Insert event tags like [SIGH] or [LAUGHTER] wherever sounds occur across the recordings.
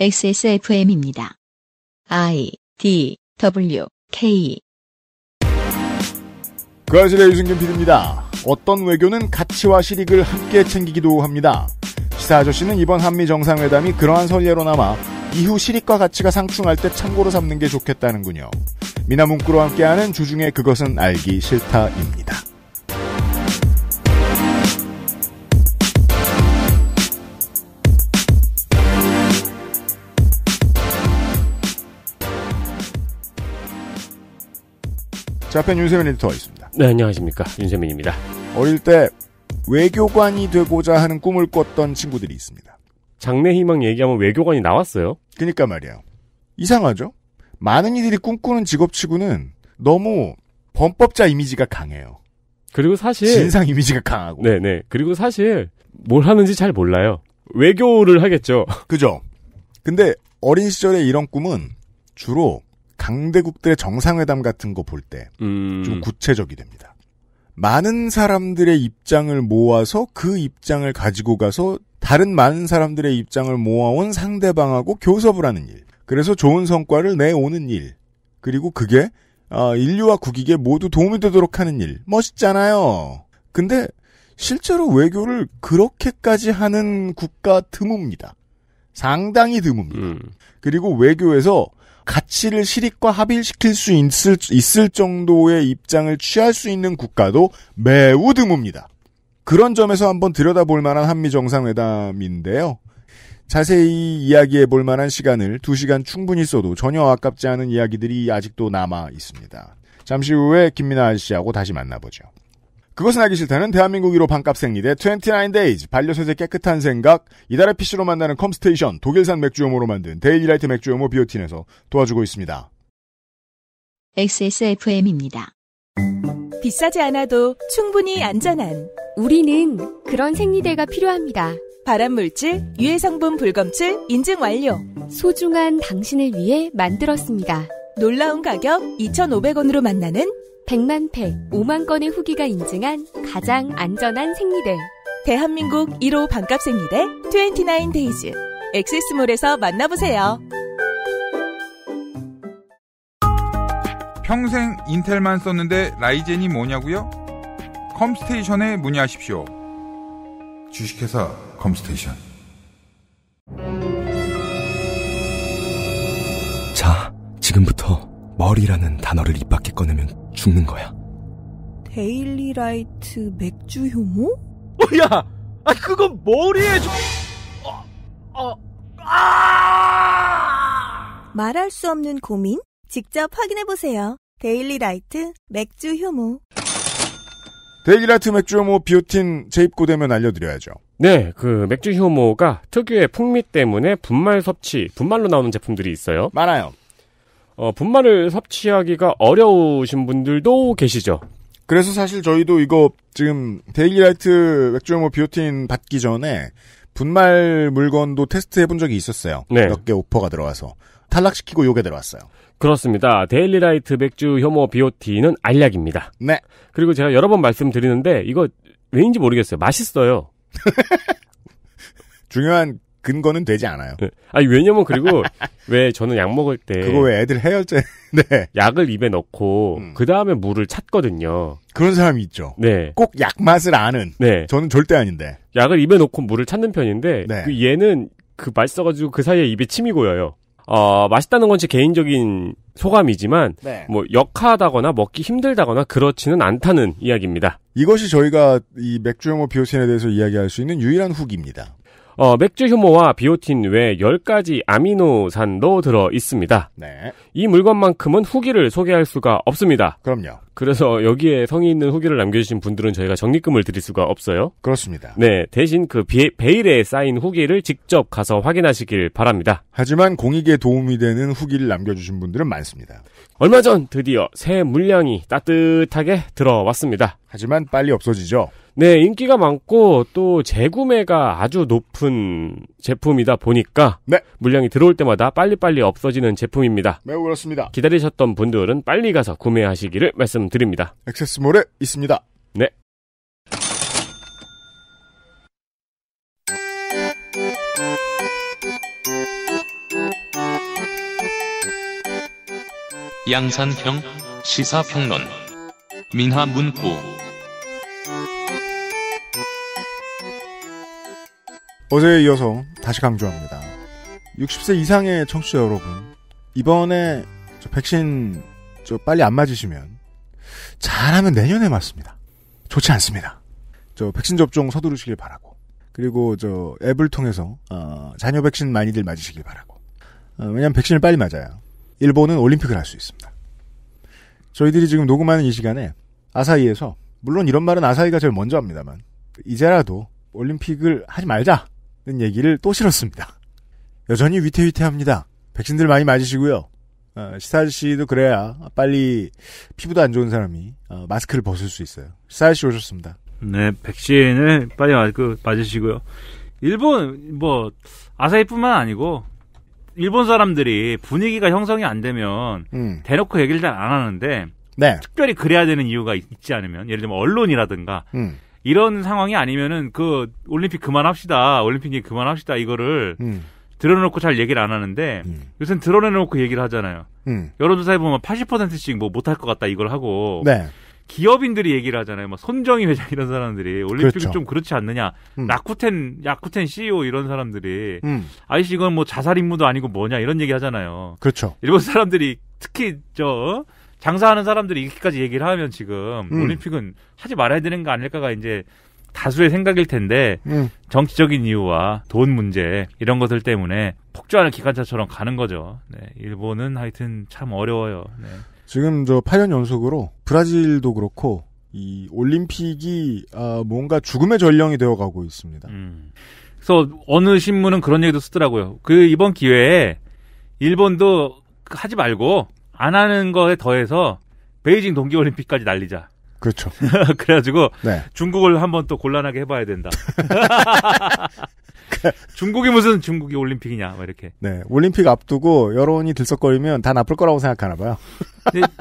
XSFM입니다. I D W K 그아실의 유승균 PD입니다. 어떤 외교는 가치와 실익을 함께 챙기기도 합니다. 시사 아저씨는 이번 한미 정상회담이 그러한 선례로 남아 이후 실익과 가치가 상충할 때 참고로 삼는 게 좋겠다는군요. 미나문구로 함께하는 주중에 그것은 알기 싫다입니다. 자펜 윤세민 리터가 있습니다 네, 안녕하십니까. 윤세민입니다. 어릴 때 외교관이 되고자 하는 꿈을 꿨던 친구들이 있습니다. 장래희망 얘기하면 외교관이 나왔어요. 그니까 말이야. 이상하죠? 많은 이들이 꿈꾸는 직업치고는 너무 범법자 이미지가 강해요. 그리고 사실 진상 이미지가 강하고. 네네. 네. 그리고 사실 뭘 하는지 잘 몰라요. 외교를 하겠죠. 그죠. 근데 어린 시절에 이런 꿈은 주로 강대국들의 정상회담 같은 거 볼 때좀 음. 구체적이 됩니다. 많은 사람들의 입장을 모아서 그 입장을 가지고 가서 다른 많은 사람들의 입장을 모아온 상대방하고 교섭을 하는 일. 그래서 좋은 성과를 내오는 일. 그리고 그게 아, 인류와 국익에 모두 도움이 되도록 하는 일. 멋있잖아요. 근데 실제로 외교를 그렇게까지 하는 국가 드뭅니다. 상당히 드뭅니다. 음. 그리고 외교에서 가치를 실익과 합일시킬 수 있을, 있을 정도의 입장을 취할 수 있는 국가도 매우 드뭅니다. 그런 점에서 한번 들여다볼 만한 한미 정상회담인데요. 자세히 이야기해 볼 만한 시간을 2시간 충분히 써도 전혀 아깝지 않은 이야기들이 아직도 남아 있습니다. 잠시 후에 김민아 아저씨하고 다시 만나보죠. 그것은 알기 싫다는 대한민국 1호 반값 생리대 29데이즈 반려세제 깨끗한 생각 이달의 PC로 만나는 컴스테이션 독일산 맥주효모로 만든 데일리라이트 맥주효모 비오틴에서 도와주고 있습니다. XSFM입니다. 비싸지 않아도 충분히 안전한 우리는 그런 생리대가 필요합니다. 발암물질, 유해성분 불검출, 인증 완료. 소중한 당신을 위해 만들었습니다. 놀라운 가격 2,500원으로 만나는 100만 팩, 5만 건의 후기가 인증한 가장 안전한 생리대. 대한민국 1호 반값 생리대 29데이즈. 엑세스몰에서 만나보세요. 평생 인텔만 썼는데 라이젠이 뭐냐고요? 컴스테이션에 문의하십시오. 주식회사 컴스테이션. 자, 지금부터 머리라는 단어를 입 밖에 꺼내면 죽는 거야. 데일리라이트 맥주 효모? 야, 아 그건 머리에 좀... 어, 어, 아! 말할 수 없는 고민? 직접 확인해 보세요. 데일리라이트 맥주 효모. 데일리라이트 맥주 효모 비오틴 재입고되면 알려드려야죠. 네, 그 맥주 효모가 특유의 풍미 때문에 분말 섭취, 분말로 나오는 제품들이 있어요. 많아요. 어, 분말을 섭취하기가 어려우신 분들도 계시죠. 그래서 사실 저희도 이거 지금 데일리라이트 맥주 혐오 비오틴 받기 전에 분말 물건도 테스트해 본 적이 있었어요. 네. 몇 개 오퍼가 들어와서 탈락시키고 요게 들어왔어요. 그렇습니다. 데일리라이트 맥주 혐오 비오틴은 알약입니다. 네. 그리고 제가 여러 번 말씀드리는데 이거 왜인지 모르겠어요. 맛있어요. [LAUGHS] 중요한 근거는 되지 않아요. 네. 아니 왜냐면 그리고 [LAUGHS] 왜 저는 약 먹을 때 그거 왜 애들 해열제 [LAUGHS] 네. 약을 입에 넣고 음. 그 다음에 물을 찾거든요. 그런 사람이 있죠. 네. 꼭 약 맛을 아는. 네. 저는 절대 아닌데. 약을 입에 넣고 물을 찾는 편인데 네. 그 얘는 그 맛있어가지고 그 사이에 입에 침이 고여요. 어, 맛있다는 건 제 개인적인 소감이지만 네. 뭐 역하다거나 먹기 힘들다거나 그렇지는 않다는 이야기입니다. 이것이 저희가 이 맥주영어 비오신에 대해서 이야기할 수 있는 유일한 후기입니다. 어, 맥주 효모와 비오틴 외 10가지 아미노산도 들어 있습니다. 네. 이 물건만큼은 후기를 소개할 수가 없습니다. 그럼요. 그래서 여기에 성의 있는 후기를 남겨주신 분들은 저희가 적립금을 드릴 수가 없어요. 그렇습니다. 네, 대신 그 비, 베일에 쌓인 후기를 직접 가서 확인하시길 바랍니다. 하지만 공익에 도움이 되는 후기를 남겨주신 분들은 많습니다. 얼마 전 드디어 새 물량이 따뜻하게 들어왔습니다. 하지만 빨리 없어지죠. 네, 인기가 많고 또 재구매가 아주 높은 제품이다 보니까 네. 물량이 들어올 때마다 빨리빨리 없어지는 제품입니다. 매우 그렇습니다. 기다리셨던 분들은 빨리 가서 구매하시기를 말씀드립니다. 액세스몰에 있습니다. 네. 양산형 시사평론 민화문구 어제에 이어서 다시 강조합니다. 60세 이상의 청취자 여러분, 이번에 저 백신 저 빨리 안 맞으시면 잘하면 내년에 맞습니다. 좋지 않습니다. 저 백신 접종 서두르시길 바라고. 그리고 저 앱을 통해서 어, 자녀 백신 많이들 맞으시길 바라고. 어, 왜냐하면 백신을 빨리 맞아요. 일본은 올림픽을 할 수 있습니다. 저희들이 지금 녹음하는 이 시간에 아사히에서 물론 이런 말은 아사히가 제일 먼저 합니다만 이제라도 올림픽을 하지 말자 는 얘기를 또 실었습니다. 여전히 위태위태합니다. 백신들 많이 맞으시고요. 어, 시사 씨도 그래야 빨리 피부도 안 좋은 사람이 어, 마스크를 벗을 수 있어요. 시사 씨 오셨습니다. 네, 백신을 빨리 맞 그, 맞으시고요. 일본 뭐 아사히뿐만 아니고 일본 사람들이 분위기가 형성이 안 되면 음. 대놓고 얘기를 잘 안 하는데 네. 특별히 그래야 되는 이유가 있지 않으면 예를 들면 언론이라든가 음. 이런 상황이 아니면은 그 올림픽 그만합시다. 올림픽이 그만합시다. 이거를 음. 드러내놓고 잘 얘기를 안 하는데 음. 요새는 드러내놓고 얘기를 하잖아요. 음. 여론조사에 보면 80%씩 뭐 못할 것 같다 이걸 하고 네. 기업인들이 얘기를 하잖아요. 막 손정희 회장 이런 사람들이 올림픽 그렇죠. 좀 그렇지 않느냐. 음. 라쿠텐 야쿠텐 CEO 이런 사람들이 음. 아이씨 이건 뭐 자살 임무도 아니고 뭐냐 이런 얘기 하잖아요. 그렇죠. 일본 사람들이 특히 저 어? 장사하는 사람들이 이렇게까지 얘기를 하면 지금 음. 올림픽은 하지 말아야 되는 거 아닐까가 이제 다수의 생각일 텐데 음. 정치적인 이유와 돈 문제 이런 것들 때문에 폭주하는 기관차처럼 가는 거죠. 네, 일본은 하여튼 참 어려워요. 네. 지금 저 8년 연속으로 브라질도 그렇고 이 올림픽이 아, 뭔가 죽음의 전령이 되어가고 있습니다. 음. 그래서 어느 신문은 그런 얘기도 쓰더라고요. 그 이번 기회에 일본도 하지 말고 안 하는 거에 더해서 베이징 동계올림픽까지 날리자. 그렇죠. [LAUGHS] 그래가지고 네. 중국을 한번 또 곤란하게 해봐야 된다. [LAUGHS] 중국이 무슨 중국이 올림픽이냐, 막 이렇게. 네, 올림픽 앞두고 여론이 들썩거리면 다 나쁠 거라고 생각하나 봐요.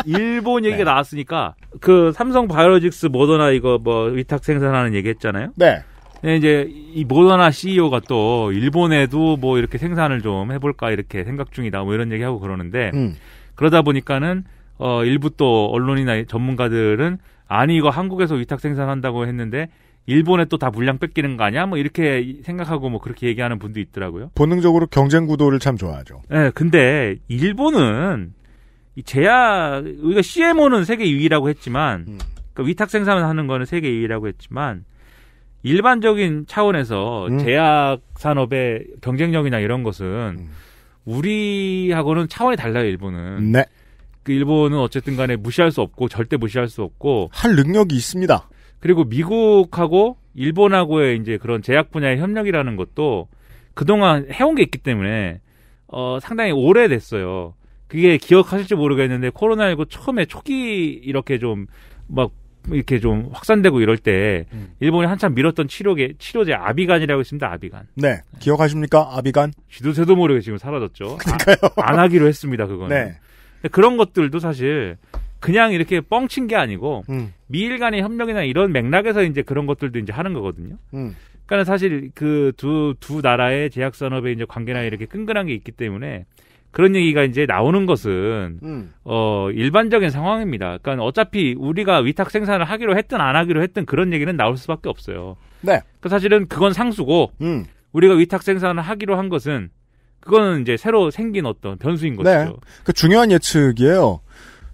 일본 얘기가 [LAUGHS] 네. 나왔으니까 그 삼성 바이오로직스 모더나 이거 뭐 위탁 생산하는 얘기했잖아요. 네. 네, 이제 이 모더나 CEO가 또 일본에도 뭐 이렇게 생산을 좀 해볼까 이렇게 생각 중이다 뭐 이런 얘기하고 그러는데 음. 그러다 보니까는 어, 일부 또 언론이나 전문가들은 아니 이거 한국에서 위탁 생산한다고 했는데 일본에 또 다 물량 뺏기는 거 아니야? 뭐 이렇게 생각하고 뭐 그렇게 얘기하는 분도 있더라고요. 본능적으로 경쟁 구도를 참 좋아하죠. 예, 네, 근데 일본은 이 제약 우리가 CMO는 세계 2위라고 했지만 음. 그러니까 위탁 생산하는 을 거는 세계 2위라고 했지만 일반적인 차원에서 음. 제약 산업의 경쟁력이나 이런 것은 음. 우리하고는 차원이 달라요, 일본은. 네. 그 일본은 어쨌든 간에 무시할 수 없고 절대 무시할 수 없고 할 능력이 있습니다. 그리고 미국하고 일본하고의 이제 그런 제약 분야의 협력이라는 것도 그동안 해온 게 있기 때문에 어 상당히 오래됐어요. 그게 기억하실지 모르겠는데 코로나19 처음에 초기 이렇게 좀막 이렇게 좀 확산되고 이럴 때 음. 일본이 한참 밀었던 치료제 치료제 아비간이라고 있습니다. 아비간. 네. 기억하십니까? 아비간? 지도 새도 모르게 지금 사라졌죠. 아, 그러니까요. 아, [LAUGHS] 안 하기로 했습니다. 그거는. 네. 그런 것들도 사실 그냥 이렇게 뻥친 게 아니고 음. 미일 간의 협력이나 이런 맥락에서 이제 그런 것들도 이제 하는 거거든요. 음. 그러니까 사실 그 두두 두 나라의 제약 산업의 이제 관계나 이렇게 끈끈한 게 있기 때문에 그런 얘기가 이제 나오는 것은 음. 어 일반적인 상황입니다. 그러니까 어차피 우리가 위탁 생산을 하기로 했든 안 하기로 했든 그런 얘기는 나올 수밖에 없어요. 네. 그 사실은 그건 상수고 음. 우리가 위탁 생산을 하기로 한 것은 그거는 이제 새로 생긴 어떤 변수인 네. 것이죠. 네. 그 중요한 예측이에요.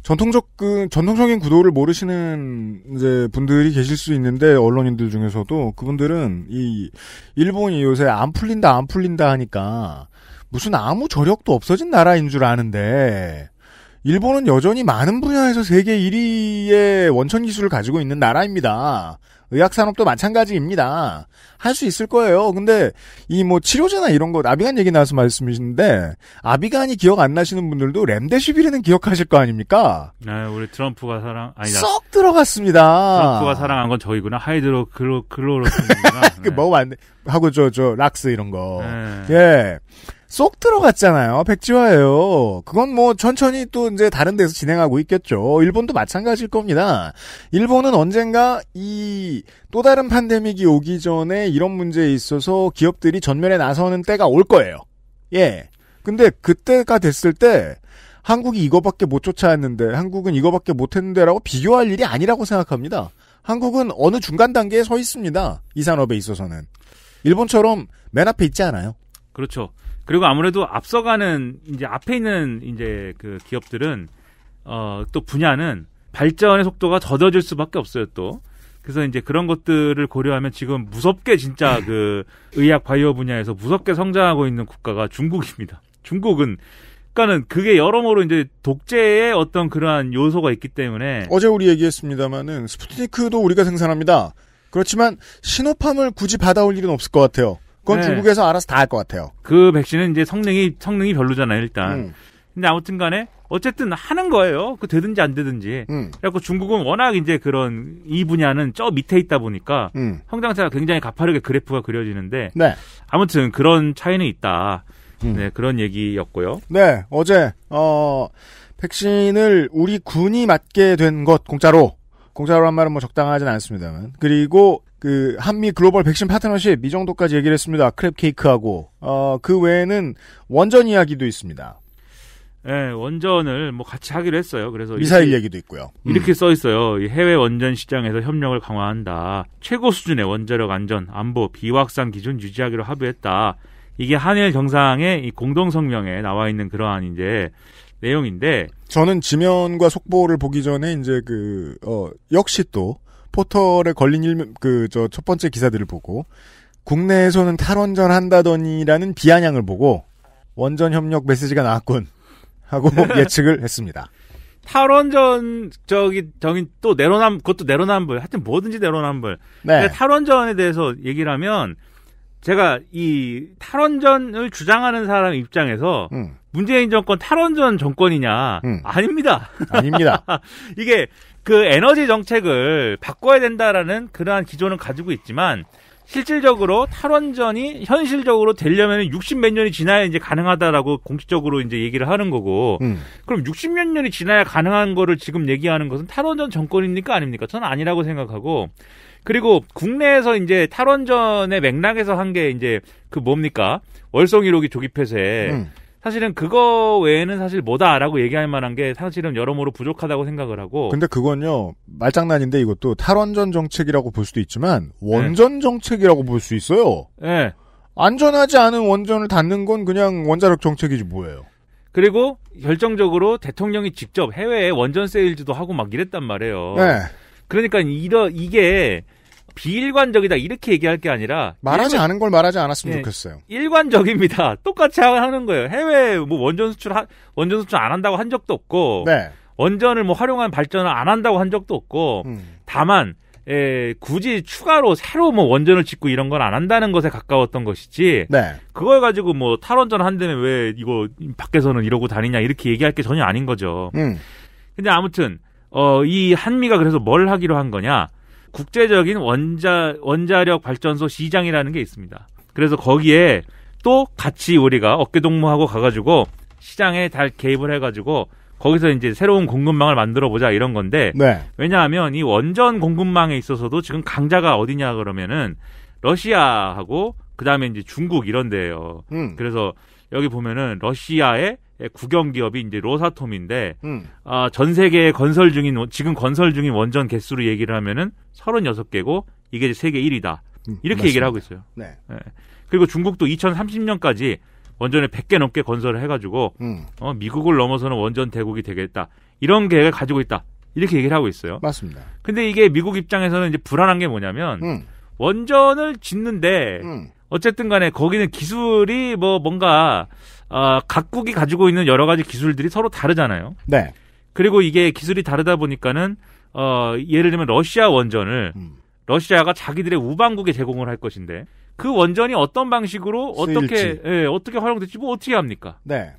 전통적 그 전통적인 구도를 모르시는 이제 분들이 계실 수 있는데 언론인들 중에서도 그분들은 이 일본이 요새 안 풀린다 안 풀린다 하니까 무슨 아무 저력도 없어진 나라인 줄 아는데 일본은 여전히 많은 분야에서 세계 1위의 원천 기술을 가지고 있는 나라입니다. 의학 산업도 마찬가지입니다. 할 수 있을 거예요. 근데 이 뭐 치료제나 이런 거 아비간 얘기 나와서 말씀이신데 아비간이 기억 안 나시는 분들도 램데시비르는 기억하실 거 아닙니까? 네, 우리 트럼프가 사랑 아니 다썩 들어갔습니다. 트럼프가 사랑한 건 저기구나 하이드로 클로 클로로그뭐 [LAUGHS] 네. 먹으면 안 돼. 하고 저저 저 락스 이런 거. 네. 예. 쏙 들어갔잖아요. 백지화예요. 그건 뭐 천천히 또 이제 다른 데서 진행하고 있겠죠. 일본도 마찬가지일 겁니다. 일본은 언젠가 이 또 다른 팬데믹이 오기 전에 이런 문제에 있어서 기업들이 전면에 나서는 때가 올 거예요. 예. 근데 그때가 됐을 때 한국이 이거밖에 못 쫓아왔는데 한국은 이거밖에 못 했는데라고 비교할 일이 아니라고 생각합니다. 한국은 어느 중간 단계에 서 있습니다. 이 산업에 있어서는 일본처럼 맨 앞에 있지 않아요. 그렇죠. 그리고 아무래도 앞서가는 이제 앞에 있는 이제 그 기업들은 어 또 분야는 발전의 속도가 더뎌질 수밖에 없어요 또. 그래서 이제 그런 것들을 고려하면 지금 무섭게 진짜 네. 그 의학 바이오 분야에서 무섭게 성장하고 있는 국가가 중국입니다. 중국은 그러니까는 그게 여러모로 이제 독재의 어떤 그러한 요소가 있기 때문에 어제 우리 얘기했습니다만은 스푸트니크도 우리가 생산합니다. 그렇지만 신호팜을 굳이 받아올 일은 없을 것 같아요. 그건 네. 중국에서 알아서 다 할 것 같아요. 그 백신은 이제 성능이 성능이 별로잖아요, 일단. 음. 근데 아무튼간에 어쨌든 하는 거예요. 그 되든지 안 되든지. 음. 그래갖고 중국은 워낙 이제 그런 이 분야는 저 밑에 있다 보니까 음. 성장세가 굉장히 가파르게 그래프가 그려지는데 네. 아무튼 그런 차이는 있다. 음. 네 그런 얘기였고요. 네 어제 어 백신을 우리 군이 맞게 된 것 공짜로 공짜로 한 말은 뭐 적당하진 않습니다만 그리고 그 한미 글로벌 백신 파트너십 이 정도까지 얘기를 했습니다. 크랩 케이크하고 어, 그 외에는 원전 이야기도 있습니다. 네, 원전을 뭐 같이 하기로 했어요. 그래서 미사일 이렇게, 얘기도 있고요. 이렇게 음. 써 있어요. 해외 원전 시장에서 협력을 강화한다. 최고 수준의 원자력 안전, 안보, 비확산 기준 유지하기로 합의했다. 이게 한일 경상의 공동 성명에 나와 있는 그러한 이제 내용인데 저는 지면과 속보를 보기 전에 이제 그 어, 역시 또 포털에 걸린 일, 그, 저, 첫 번째 기사들을 보고, 국내에서는 탈원전 한다더니라는 비아냥을 보고, 원전 협력 메시지가 나왔군. 하고 [LAUGHS] 예측을 했습니다. 탈원전, 저기, 저기 또 내로남, 그것도 내로남불. 하여튼 뭐든지 내로남불. 네. 탈원전에 대해서 얘기를 하면, 제가 이 탈원전을 주장하는 사람 입장에서 음. 문재인 정권 탈원전 정권이냐? 음. 아닙니다. 아닙니다. [LAUGHS] 이게 그 에너지 정책을 바꿔야 된다라는 그러한 기조는 가지고 있지만 실질적으로 탈원전이 현실적으로 되려면 60 몇 년이 지나야 이제 가능하다라고 공식적으로 이제 얘기를 하는 거고 음. 그럼 60 몇 년이 지나야 가능한 거를 지금 얘기하는 것은 탈원전 정권입니까 아닙니까? 저는 아니라고 생각하고 그리고 국내에서 이제 탈원전의 맥락에서 한 게 이제 그 뭡니까? 월성 1호기 조기 폐쇄 음. 사실은 그거 외에는 사실 뭐다라고 얘기할 만한 게 사실은 여러모로 부족하다고 생각을 하고. 근데 그건요 말장난인데 이것도 탈원전 정책이라고 볼 수도 있지만 네. 원전 정책이라고 볼 수 있어요. 네. 안전하지 않은 원전을 닫는 건 그냥 원자력 정책이지 뭐예요. 그리고 결정적으로 대통령이 직접 해외에 원전 세일즈도 하고 막 이랬단 말이에요. 네. 그러니까 이러 이게 비일관적이다 이렇게 얘기할 게 아니라 말하지 일관... 않은 걸 말하지 않았으면 네. 좋겠어요. 일관적입니다. 똑같이 하는 거예요. 해외 뭐 원전 수출 하, 원전 수출 안 한다고 한 적도 없고 네. 원전을 뭐 활용한 발전을 안 한다고 한 적도 없고 음. 다만 에, 예, 굳이 추가로 새로 뭐 원전을 짓고 이런 건 안 한다는 것에 가까웠던 것이지. 네. 그걸 가지고 뭐 탈원전 한다는왜 이거 밖에서는 이러고 다니냐 이렇게 얘기할 게 전혀 아닌 거죠. 음. 근데 아무튼 어, 이 한미가 그래서 뭘 하기로 한 거냐? 국제적인 원자 원자력 발전소 시장이라는 게 있습니다. 그래서 거기에 또 같이 우리가 어깨 동무하고 가가지고 시장에 달 개입을 해가지고 거기서 이제 새로운 공급망을 만들어 보자 이런 건데 네. 왜냐하면 이 원전 공급망에 있어서도 지금 강자가 어디냐 그러면은 러시아하고 그 다음에 이제 중국 이런 데예요. 음. 그래서 여기 보면은 러시아의 국영 기업이 이제 로사톰인데 음. 아, 전 세계에 건설 중인 지금 건설 중인 원전 개수로 얘기를 하면은 36개고 이게 세계 1위다. 음, 이렇게 맞습니다. 얘기를 하고 있어요. 네. 네. 그리고 중국도 2030년까지 원전을 100개 넘게 건설을 해가지고 음. 어, 미국을 넘어서는 원전 대국이 되겠다. 이런 계획을 가지고 있다. 이렇게 얘기를 하고 있어요. 맞습니다. 근데 이게 미국 입장에서는 이제 불안한 게 뭐냐면 음. 원전을 짓는데 음. 어쨌든 간에 거기는 기술이 뭐 뭔가 어, 각국이 가지고 있는 여러 가지 기술들이 서로 다르잖아요. 네. 그리고 이게 기술이 다르다 보니까는 어, 예를 들면 러시아 원전을 음. 러시아가 자기들의 우방국에 제공을 할 것인데 그 원전이 어떤 방식으로 어떻게 예, 어떻게 활용될지 뭐 어떻게 합니까? 네.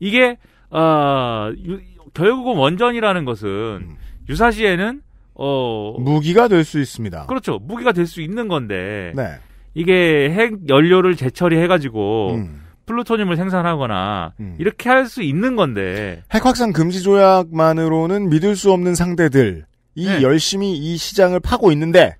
이게 어, 유, 결국은 원전이라는 것은 음. 유사시에는 어 무기가 될 수 있습니다. 그렇죠. 무기가 될 수 있는 건데. 네. 이게 핵 연료를 재처리해 가지고 음. 플루토늄을 생산하거나 음. 이렇게 할 수 있는 건데 핵 확산 금지 조약만으로는 믿을 수 없는 상대들 이 네. 열심히 이 시장을 파고 있는데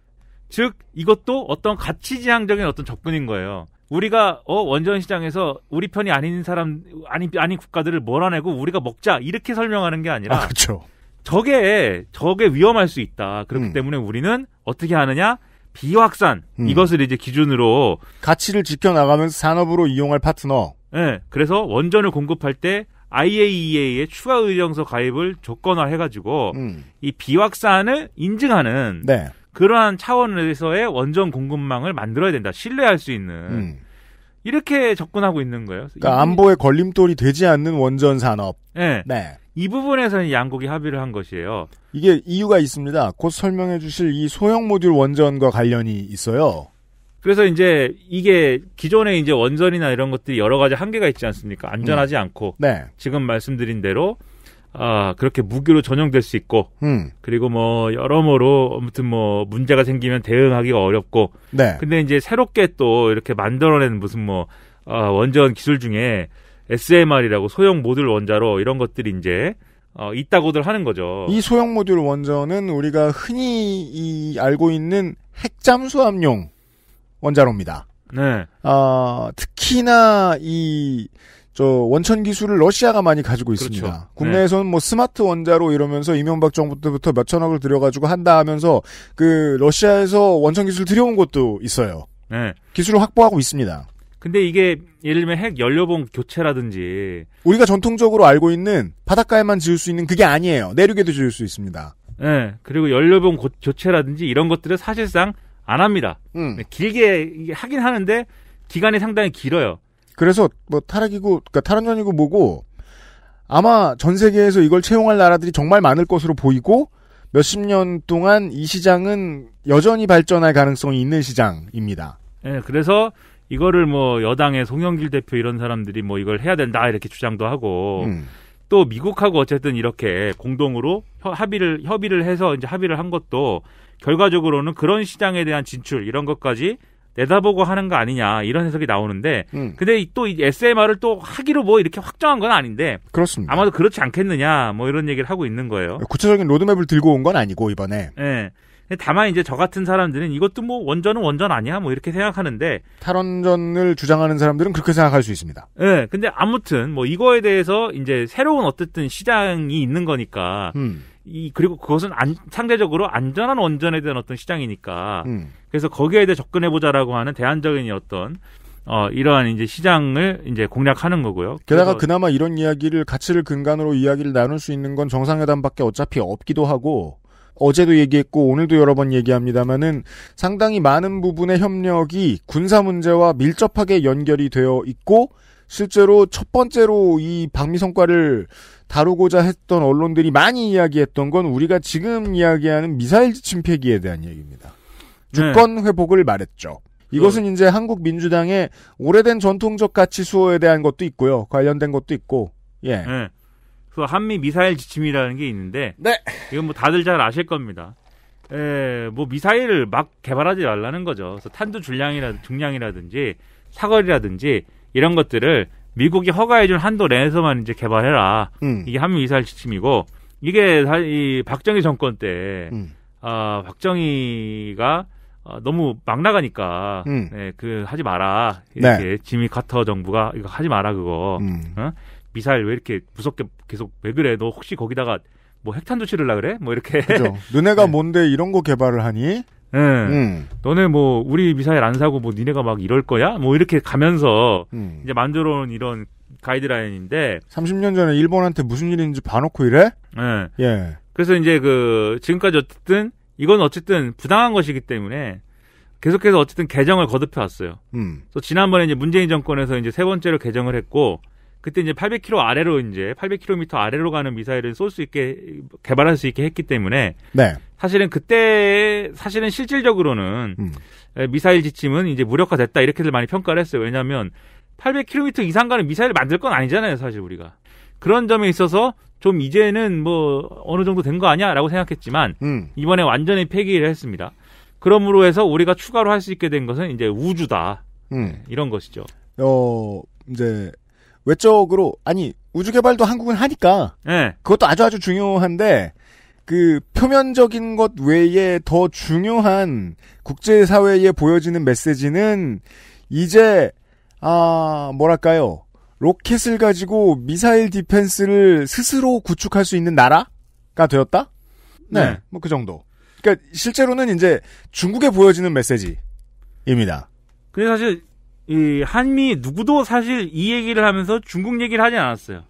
즉 이것도 어떤 가치지향적인 어떤 접근인 거예요. 우리가 어 원전 시장에서 우리 편이 아닌 사람 아닌 아닌 국가들을 몰아내고 우리가 먹자 이렇게 설명하는 게 아니라 아, 그렇죠. 저게 저게 위험할 수 있다. 그렇기 음. 때문에 우리는 어떻게 하느냐? 비확산 음. 이것을 이제 기준으로 가치를 지켜나가면서 산업으로 이용할 파트너. 예. 네, 그래서 원전을 공급할 때 IAEA의 추가 의정서 가입을 조건화 해가지고 음. 이 비확산을 인증하는 네. 그러한 차원에서의 원전 공급망을 만들어야 된다. 신뢰할 수 있는. 음. 이렇게 접근하고 있는 거예요. 그러니까 안보에 걸림돌이 되지 않는 원전 산업. 네. 네. 이 부분에서는 양국이 합의를 한 것이에요. 이게 이유가 있습니다. 곧 설명해 주실 이 소형 모듈 원전과 관련이 있어요. 그래서 이제 이게 기존에 이제 원전이나 이런 것들이 여러 가지 한계가 있지 않습니까? 안전하지 음. 않고 네. 지금 말씀드린 대로 아 그렇게 무기로 전용될 수 있고 음. 그리고 뭐 여러모로 아무튼 뭐 문제가 생기면 대응하기가 어렵고 네. 근데 이제 새롭게 또 이렇게 만들어낸 무슨 뭐 아, 원전 기술 중에 SMR이라고 소형 모듈 원자로 이런 것들이 이제 어, 있다고들 하는 거죠. 이 소형 모듈 원전은 우리가 흔히 알고 있는 핵잠수함용 원자로입니다. 네. 어, 특히나 이 저 원천 기술을 러시아가 많이 가지고 있습니다. 그렇죠. 네. 국내에서는 네. 뭐 스마트 원자로 이러면서 이명박 정부 때부터 몇 천억을 들여가지고 한다 하면서 그 러시아에서 원천 기술 들여온 것도 있어요. 네. 기술을 확보하고 있습니다. 근데 이게 예를 들면 핵 연료봉 교체라든지 우리가 전통적으로 알고 있는 바닷가에만 지을 수 있는 그게 아니에요. 내륙에도 지을 수 있습니다. 네, 그리고 연료봉 고, 교체라든지 이런 것들을 사실상 안 합니다. 음. 네, 길게 하긴 하는데 기간이 상당히 길어요. 그래서 뭐 타락이고 그러니까 탈원전이고 뭐고 아마 전 세계에서 이걸 채용할 나라들이 정말 많을 것으로 보이고 몇십 년 동안 이 시장은 여전히 발전할 가능성이 있는 시장입니다. 네, 그래서 이거를 뭐 여당의 송영길 대표 이런 사람들이 뭐 이걸 해야 된다 이렇게 주장도 하고 음. 또 미국하고 어쨌든 이렇게 공동으로 합의를 협의를 해서 이제 합의를 한 것도 결과적으로는 그런 시장에 대한 진출 이런 것까지 내다보고 하는 거 아니냐 이런 해석이 나오는데 음. 근데 또이 SMR을 또 하기로 뭐 이렇게 확정한 건 아닌데 그렇습니다. 아마도 그렇지 않겠느냐 뭐 이런 얘기를 하고 있는 거예요. 구체적인 로드맵을 들고 온 건 아니고 이번에. 네. 다만 이제 저 같은 사람들은 이것도 뭐 원전은 원전 아니야 뭐 이렇게 생각하는데 탈원전을 주장하는 사람들은 그렇게 생각할 수 있습니다. 예. 네, 근데 아무튼 뭐 이거에 대해서 이제 새로운 어쨌든 시장이 있는 거니까 음. 이 그리고 그것은 안, 상대적으로 안전한 원전에 대한 어떤 시장이니까 음. 그래서 거기에 대해 접근해 보자라고 하는 대안적인 어떤 어 이러한 이제 시장을 이제 공략하는 거고요. 게다가 그나마 이런 이야기를 가치를 근간으로 이야기를 나눌 수 있는 건 정상회담밖에 어차피 없기도 하고 어제도 얘기했고 오늘도 여러 번 얘기합니다만은 상당히 많은 부분의 협력이 군사 문제와 밀접하게 연결이 되어 있고 실제로 첫 번째로 이 방미 성과를 다루고자 했던 언론들이 많이 이야기했던 건 우리가 지금 이야기하는 미사일 지침 폐기에 대한 얘기입니다. 네. 주권 회복을 말했죠. 이것은 그 이제 한국 민주당의 오래된 전통적 가치 수호에 대한 것도 있고요. 관련된 것도 있고. 예. 네. 그 한미 미사일 지침이라는 게 있는데 네. 이건 뭐 다들 잘 아실 겁니다. 에, 예, 뭐 미사일을 막 개발하지 말라는 거죠. 그래서 탄두 중량이라 중량이라든지 사거리라든지 이런 것들을 미국이 허가해준 한도 내에서만 이제 개발해라. 음. 이게 한미 미사일 지침이고 이게 이 박정희 정권 때 음. 아, 박정희가 어, 너무 막 나가니까 음. 네, 그 하지 마라 네. 이렇게 네. 지미 카터 정부가 이거 하지 마라 그거 음. 어? 미사일 왜 이렇게 무섭게 계속 왜 그래? 너 혹시 거기다가 뭐 핵탄 조치를라 그래? 뭐 이렇게. 그죠. [LAUGHS] 너네가 네. 뭔데 이런 거 개발을 하니? 응. 예. 음. 너네 뭐 우리 미사일 안 사고 뭐 니네가 막 이럴 거야? 뭐 이렇게 가면서 음. 이제 만들어놓은 이런 가이드라인인데 30년 전에 일본한테 무슨 일인지 봐놓고 이래? 응. 예. 예. 그래서 이제 그 지금까지 어쨌든 이건 어쨌든 부당한 것이기 때문에 계속해서 어쨌든 개정을 거듭해 왔어요. 음. 그래서 지난번에 이제 문재인 정권에서 이제 세 번째로 개정을 했고 그때 이제 800km 아래로 이제 800km 아래로 가는 미사일을 쏠 수 있게 개발할 수 있게 했기 때문에 네. 사실은 그때 사실은 실질적으로는 음. 미사일 지침은 이제 무력화됐다 이렇게들 많이 평가를 했어요. 왜냐하면 800km 이상 가는 미사일을 만들 건 아니잖아요, 사실 우리가. 그런 점에 있어서 좀 이제는 뭐 어느 정도 된 거 아니야라고 생각했지만 음. 이번에 완전히 폐기를 했습니다. 그러므로 해서 우리가 추가로 할 수 있게 된 것은 이제 우주다 음. 이런 것이죠. 어 이제 외적으로 아니 우주 개발도 한국은 하니까 네. 그것도 아주 아주 중요한데 그 표면적인 것 외에 더 중요한 국제 사회에 보여지는 메시지는 이제 아 뭐랄까요 로켓을 가지고 미사일 디펜스를 스스로 구축할 수 있는 나라가 되었다. 네, 네. 뭐그 정도. 그러니까 실제로는 이제 중국에 보여지는 메시지입니다. 그게 사실 이 한미 누구도 사실 이 얘기를 하면서 중국 얘기를 하지 않았어요.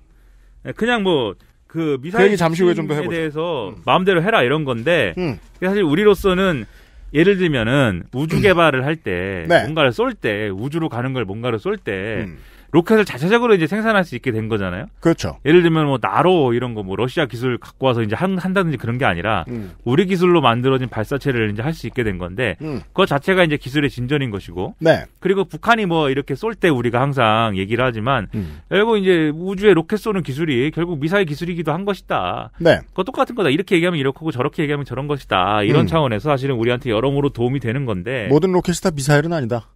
예, 그냥 뭐 그 미사일 그 잠시 후에 좀더 대해서 음. 마음대로 해라 이런 건데 음. 사실 우리로서는 예를 들면은 우주 개발을 할때 네. 뭔가를 쏠 때 우주로 가는 걸 뭔가를 쏠때 음. 로켓을 자체적으로 이제 생산할 수 있게 된 거잖아요. 그렇죠. 예를 들면 뭐 나로 이런 거 뭐 러시아 기술 갖고 와서 이제 한, 한다든지 그런 게 아니라 음. 우리 기술로 만들어진 발사체를 이제 할 수 있게 된 건데 음. 그거 자체가 이제 기술의 진전인 것이고. 네. 그리고 북한이 뭐 이렇게 쏠 때 우리가 항상 얘기를 하지만 음. 결국 이제 우주에 로켓 쏘는 기술이 결국 미사일 기술이기도 한 것이다. 네. 그거 똑같은 거다. 이렇게 얘기하면 이렇고 저렇게 얘기하면 저런 것이다. 이런 음. 차원에서 사실은 우리한테 여러모로 도움이 되는 건데 모든 로켓이 다 미사일은 아니다.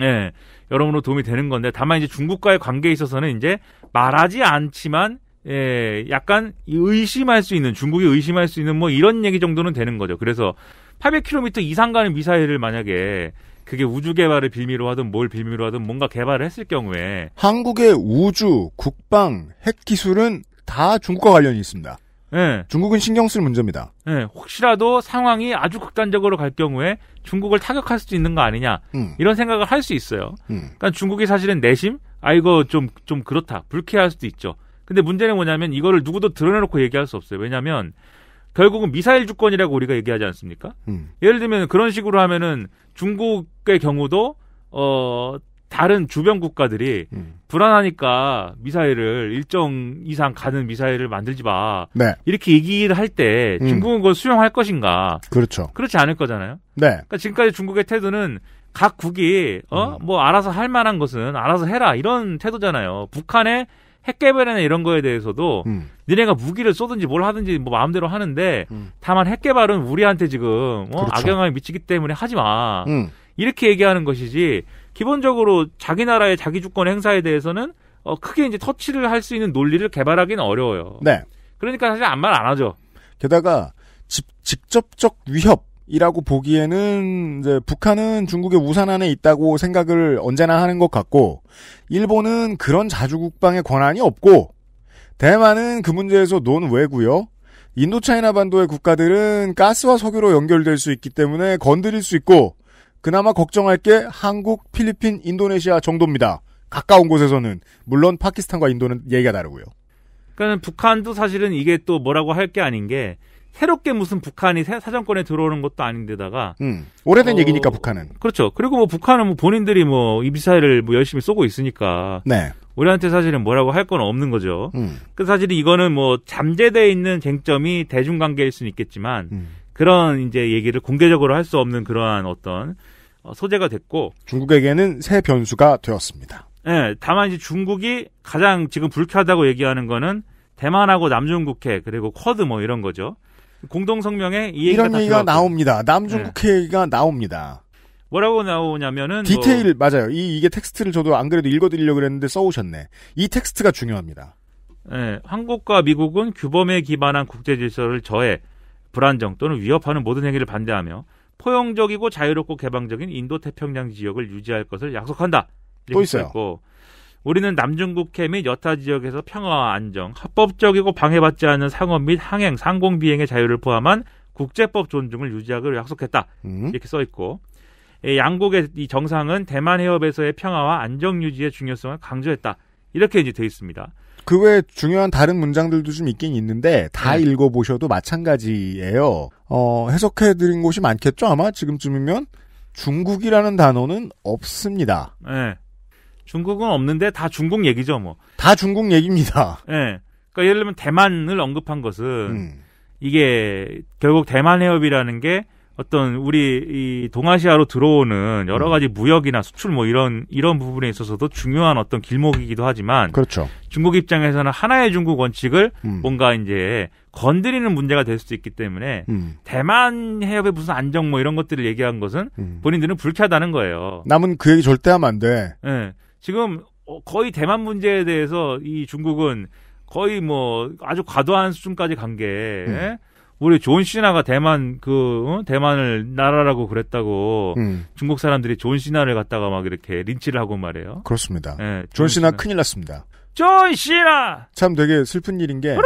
예, 여러모로 도움이 되는 건데 다만 이제 중국과의 관계에 있어서는 이제 말하지 않지만 예, 약간 의심할 수 있는 중국이 의심할 수 있는 뭐 이런 얘기 정도는 되는 거죠. 그래서 800km 이상 가는 미사일을 만약에 그게 우주 개발을 빌미로 하든 뭘 빌미로 하든 뭔가 개발을 했을 경우에 한국의 우주, 국방, 핵 기술은 다 중국과 관련이 있습니다. 네. 중국은 신경 쓸 문제입니다. 예. 혹시라도 상황이 아주 극단적으로 갈 경우에 중국을 타격할 수도 있는 거 아니냐 음. 이런 생각을 할 수 있어요. 음. 그러니까 중국이 사실은 내심 아 이거 좀좀 좀 그렇다 불쾌할 수도 있죠. 근데 문제는 뭐냐면 이거를 누구도 드러내놓고 얘기할 수 없어요. 왜냐하면 결국은 미사일 주권이라고 우리가 얘기하지 않습니까? 음. 예를 들면 그런 식으로 하면은 중국의 경우도 어 다른 주변 국가들이 음. 불안하니까 미사일을 일정 이상 가는 미사일을 만들지 마. 네. 이렇게 얘기를 할때 음. 중국은 그걸 수용할 것인가? 그렇죠. 그렇지 않을 거잖아요. 네. 그러니까 지금까지 중국의 태도는 각 국이 어? 음. 뭐 알아서 할 만한 것은 알아서 해라 이런 태도잖아요. 북한의 핵 개발이나 이런 거에 대해서도 음. 니네가 무기를 쏘든지 뭘 하든지 뭐 마음대로 하는데 음. 다만 핵 개발은 우리한테 지금 어, 그렇죠. 악영향을 미치기 때문에 하지 마. 음. 이렇게 얘기하는 것이지 기본적으로 자기 나라의 자기 주권 행사에 대해서는 어, 크게 이제 터치를 할 수 있는 논리를 개발하기는 어려워요. 네. 그러니까 사실 아무 말안 하죠. 게다가 집, 직접적 위협 이라고 보기에는 이제 북한은 중국의 우산 안에 있다고 생각을 언제나 하는 것 같고 일본은 그런 자주국방의 권한이 없고 대만은 그 문제에서 논 외고요. 인도차이나 반도의 국가들은 가스와 석유로 연결될 수 있기 때문에 건드릴 수 있고 그나마 걱정할 게 한국, 필리핀, 인도네시아 정도입니다. 가까운 곳에서는 물론 파키스탄과 인도는 얘기가 다르고요. 그러니까 북한도 사실은 이게 또 뭐라고 할 게 아닌 게 새롭게 무슨 북한이 사정권에 들어오는 것도 아닌데다가 음, 오래된 어, 얘기니까 북한은 그렇죠. 그리고 뭐 북한은 뭐 본인들이 뭐이비사일을뭐 열심히 쏘고 있으니까 네. 우리한테 사실은 뭐라고 할 건 없는 거죠. 음. 그 사실 은 이거는 뭐 잠재돼 있는 쟁점이 대중 관계일 수는 있겠지만 음. 그런 이제 얘기를 공개적으로 할 수 없는 그러한 어떤 어, 소재가 됐고 중국에게는 새 변수가 되었습니다. 예, 다만 이제 중국이 가장 지금 불쾌하다고 얘기하는 거는 대만하고 남중국해 그리고 쿼드 뭐 이런 거죠. 공동성명에 이 얘기가 이런 얘기가 나옵니다. 남중국해 예. 얘기가 나옵니다. 뭐라고 나오냐면은 뭐 디테일 뭐... 맞아요. 이 이게 텍스트를 저도 안 그래도 읽어드리려고 그랬는데 써오셨네. 이 텍스트가 중요합니다. 예, 한국과 미국은 규범에 기반한 국제 질서를 저해, 불안정 또는 위협하는 모든 행위를 반대하며 포용적이고 자유롭고 개방적인 인도 태평양 지역을 유지할 것을 약속한다. 또 있어요. 있고. 우리는 남중국해 및 여타 지역에서 평화와 안정, 합법적이고 방해받지 않은 상업 및 항행, 상공 비행의 자유를 포함한 국제법 존중을 유지하기로 약속했다. 음. 이렇게 써 있고 양국의 이 정상은 대만 해협에서의 평화와 안정 유지의 중요성을 강조했다. 이렇게 이제 돼 있습니다. 그 외에 중요한 다른 문장들도 좀 있긴 있는데 다 네. 읽어보셔도 마찬가지예요. 어, 해석해드린 곳이 많겠죠 아마 지금쯤이면 중국이라는 단어는 없습니다. 네. 중국은 없는데 다 중국 얘기죠 뭐. 다 중국 얘기입니다. 네. 그러니까 예를 들면 대만을 언급한 것은 음. 이게 결국 대만 해협이라는 게 어떤 우리 이 동아시아로 들어오는 여러 음. 가지 무역이나 수출 뭐 이런 이런 부분에 있어서도 중요한 어떤 길목이기도 하지만 그렇죠. 중국 입장에서는 하나의 중국 원칙을 음. 뭔가 이제 건드리는 문제가 될 수도 있기 때문에 음. 대만 해협의 무슨 안정 뭐 이런 것들을 얘기한 것은 음. 본인들은 불쾌하다는 거예요. 남은 그 얘기 절대 하면 안 돼. 예. 네. 지금 어, 거의 대만 문제에 대해서 이 중국은 거의 뭐 아주 과도한 수준까지 간게 음. 우리 존 시나가 대만 그 어? 대만을 나라라고 그랬다고 음. 중국 사람들이 존 시나를 갖다가 막 이렇게 린치를 하고 말이에요. 그렇습니다. 네, 존, 존 시나 큰일 났습니다. 존 시나 참 되게 슬픈 일인 게.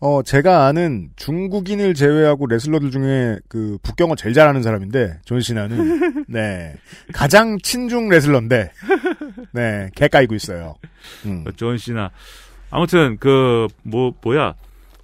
어, 제가 아는 중국인을 제외하고 레슬러들 중에 그 북경어 제일 잘하는 사람인데, 존 시나는. [LAUGHS] 네. 가장 친중 레슬러인데, 네. 개 까이고 있어요. 음. 존 시나. 아무튼, 그, 뭐, 뭐야.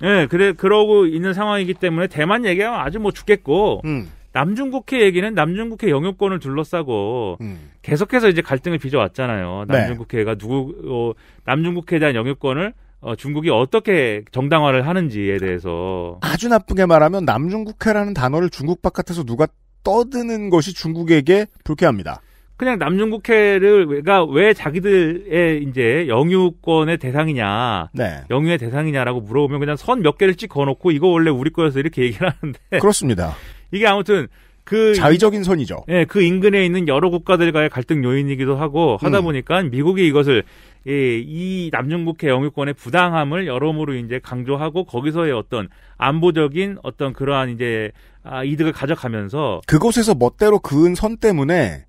예, 네, 그래 그러고 있는 상황이기 때문에 대만 얘기하면 아주 뭐 죽겠고 음. 남중국해 얘기는 남중국해 영유권을 둘러싸고 음. 계속해서 이제 갈등을 빚어왔잖아요. 네. 남중국해가 네. 누구 어, 남중국해에 대한 영유권을 어, 중국이 어떻게 정당화를 하는지에 대해서 아주 나쁘게 말하면 남중국해라는 단어를 중국 바깥에서 누가 떠드는 것이 중국에게 불쾌합니다. 그냥 남중국해를가 왜 자기들의 이제 영유권의 대상이냐, 네. 영유의 대상이냐라고 물어보면 그냥 선 몇 개를 찍어놓고 이거 원래 우리 거여서 이렇게 얘기를 하는데 [LAUGHS] 그렇습니다. 이게 아무튼 그 자의적인 선이죠. 예, 그 인근에 있는 여러 국가들과의 갈등 요인이기도 하고 하다 음. 보니까 미국이 이것을 예, 이 남중국해 영유권의 부당함을 여러모로 이제 강조하고 거기서의 어떤 안보적인 어떤 그러한 이제 아, 이득을 가져가면서 그곳에서 멋대로 그은 선 때문에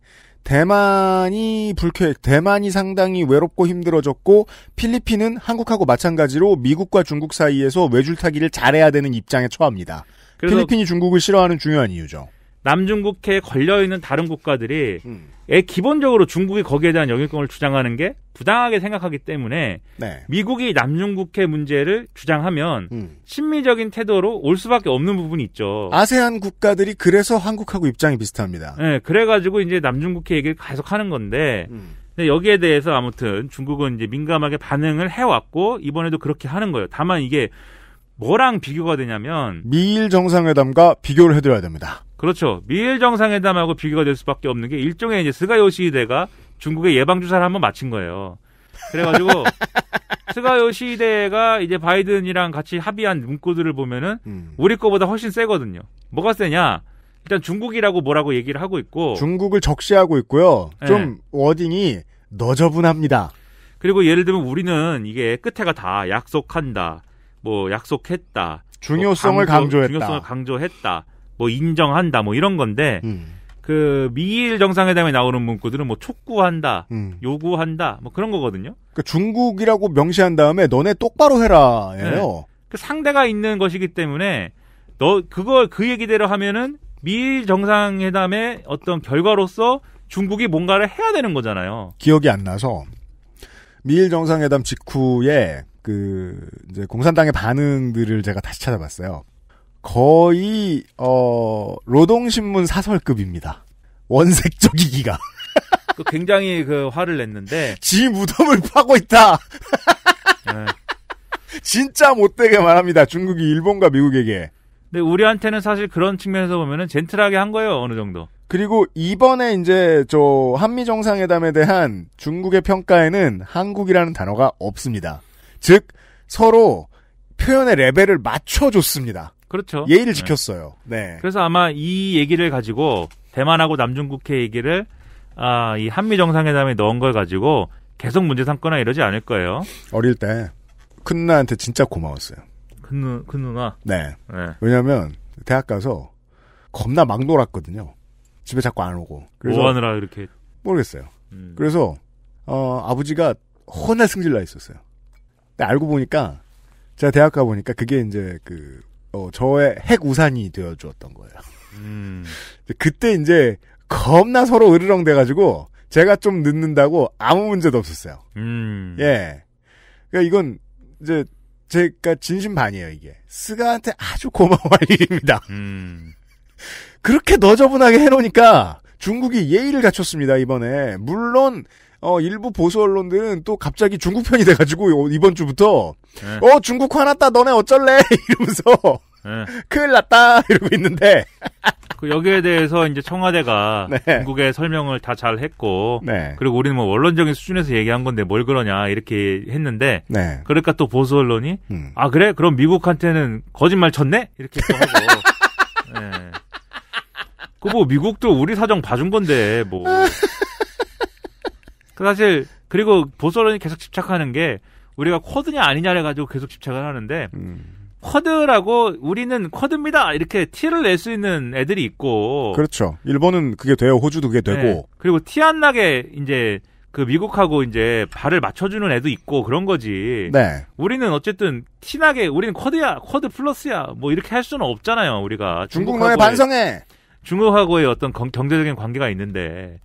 대만이 불쾌, 대만이 상당히 외롭고 힘들어졌고 필리핀은 한국하고 마찬가지로 미국과 중국 사이에서 외줄타기를 잘해야 되는 입장에 처합니다. 필리핀이 중국을 싫어하는 중요한 이유죠. 남중국해에 걸려 있는 다른 국가들이 음. 기본적으로 중국이 거기에 대한 영유권을 주장하는 게 부당하게 생각하기 때문에 네. 미국이 남중국해 문제를 주장하면 음. 친미적인 태도로 올 수밖에 없는 부분이 있죠. 아세안 국가들이 그래서 한국하고 입장이 비슷합니다. 네, 그래가지고 이제 남중국해 얘기를 계속 하는 건데. 음. 근데 여기에 대해서 아무튼 중국은 이제 민감하게 반응을 해왔고 이번에도 그렇게 하는 거예요. 다만 이게 뭐랑 비교가 되냐면 미일 정상회담과 비교를 해드려야 됩니다. 그렇죠. 미일 정상회담하고 비교가 될 수밖에 없는 게 일종의 이제 스가 요시히데가 중국의 예방 주사를 한번 마친 거예요. 그래가지고 [LAUGHS] 스가 요시히데가 이제 바이든이랑 같이 합의한 문구들을 보면은 음. 우리 거보다 훨씬 세거든요. 뭐가 세냐? 일단 중국이라고 뭐라고 얘기를 하고 있고 중국을 적시하고 있고요. 네. 좀 워딩이 너저분합니다. 그리고 예를 들면 우리는 이게 끝에가 다 약속한다, 뭐 약속했다, 뭐 중요성을 강조, 강조했다, 중요성을 강조했다. 뭐 인정한다 뭐 이런 건데 음. 그 미일 정상회담에 나오는 문구들은 뭐 촉구한다, 음. 요구한다, 뭐 그런 거거든요. 그러니까 중국이라고 명시한 다음에 너네 똑바로 해라예요. 네. 그 상대가 있는 것이기 때문에 너 그걸 그 얘기대로 하면은 미일 정상회담의 어떤 결과로서 중국이 뭔가를 해야 되는 거잖아요. 기억이 안 나서 미일 정상회담 직후에 그 이제 공산당의 반응들을 제가 다시 찾아봤어요. 거의 어 노동신문 사설급입니다. 원색적이기가. 그 굉장히 그 화를 냈는데 지 무덤을 파고 있다. 네. 진짜 못되게 말합니다. 중국이 일본과 미국에게. 근데 우리한테는 사실 그런 측면에서 보면은 젠틀하게 한 거예요 어느 정도. 그리고 이번에 이제 저 한미 정상회담에 대한 중국의 평가에는 한국이라는 단어가 없습니다. 즉 서로 표현의 레벨을 맞춰줬습니다. 그렇죠. 예의를 네. 지켰어요. 네. 그래서 아마 이 얘기를 가지고 대만하고 남중국해 얘기를 아, 이 한미 정상회담에 넣은 걸 가지고 계속 문제 삼거나 이러지 않을 거예요. 어릴 때 큰 누나한테 진짜 고마웠어요. 큰, 누, 큰 누나? 네. 네. 왜냐면 대학 가서 겁나 막 놀았거든요. 집에 자꾸 안 오고. 그래서 뭐 하느라 이렇게 모르겠어요. 음. 그래서 어, 아버지가 혼나 승질나 있었어요. 근데 알고 보니까 제가 대학 가 보니까 그게 이제 그 어, 저의 핵 우산이 되어 주었던 거예요. 음. 그때 이제 겁나 서로 으르렁 돼가지고 제가 좀 늦는다고 아무 문제도 없었어요. 음. 예. 그러니까 이건 이제 제가 진심 반이에요 이게. 스가한테 아주 고마워할 일입니다. [LAUGHS] 음. 그렇게 너저분하게 해놓으니까 중국이 예의를 갖췄습니다 이번에. 물론 어, 일부 보수 언론들은 또 갑자기 중국 편이 돼가지고 이번 주부터 네. 어 중국 화났다 너네 어쩔래 [LAUGHS] 이러면서 네. [LAUGHS] 큰일 났다 이러고 있는데 그 여기에 대해서 이제 청와대가 [LAUGHS] 네. 중국의 설명을 다 잘 했고 네. 그리고 우리는 뭐 원론적인 수준에서 얘기한 건데 뭘 그러냐 이렇게 했는데 네. 그러니까 또 보수 언론이 음. 아 그래 그럼 미국한테는 거짓말 쳤네 이렇게 또 하고 네. 그뭐 미국도 우리 사정 봐준 건데 뭐그 사실 그리고 보수론이 계속 집착하는 게 우리가 쿼드냐 아니냐를 가지고 계속 집착을 하는데 음. 쿼드라고 우리는 쿼드입니다 이렇게 티를 낼 수 있는 애들이 있고 그렇죠. 일본은 그게 돼요. 호주도 그게 되고 네. 그리고 티 안 나게 이제 그 미국하고 이제 발을 맞춰주는 애도 있고 그런 거지. 네. 우리는 어쨌든 티나게 우리는 쿼드야 쿼드 플러스야 뭐 이렇게 할 수는 없잖아요 우리가 중국 노예 반성해. 중국하고의 어떤 경제적인 관계가 있는데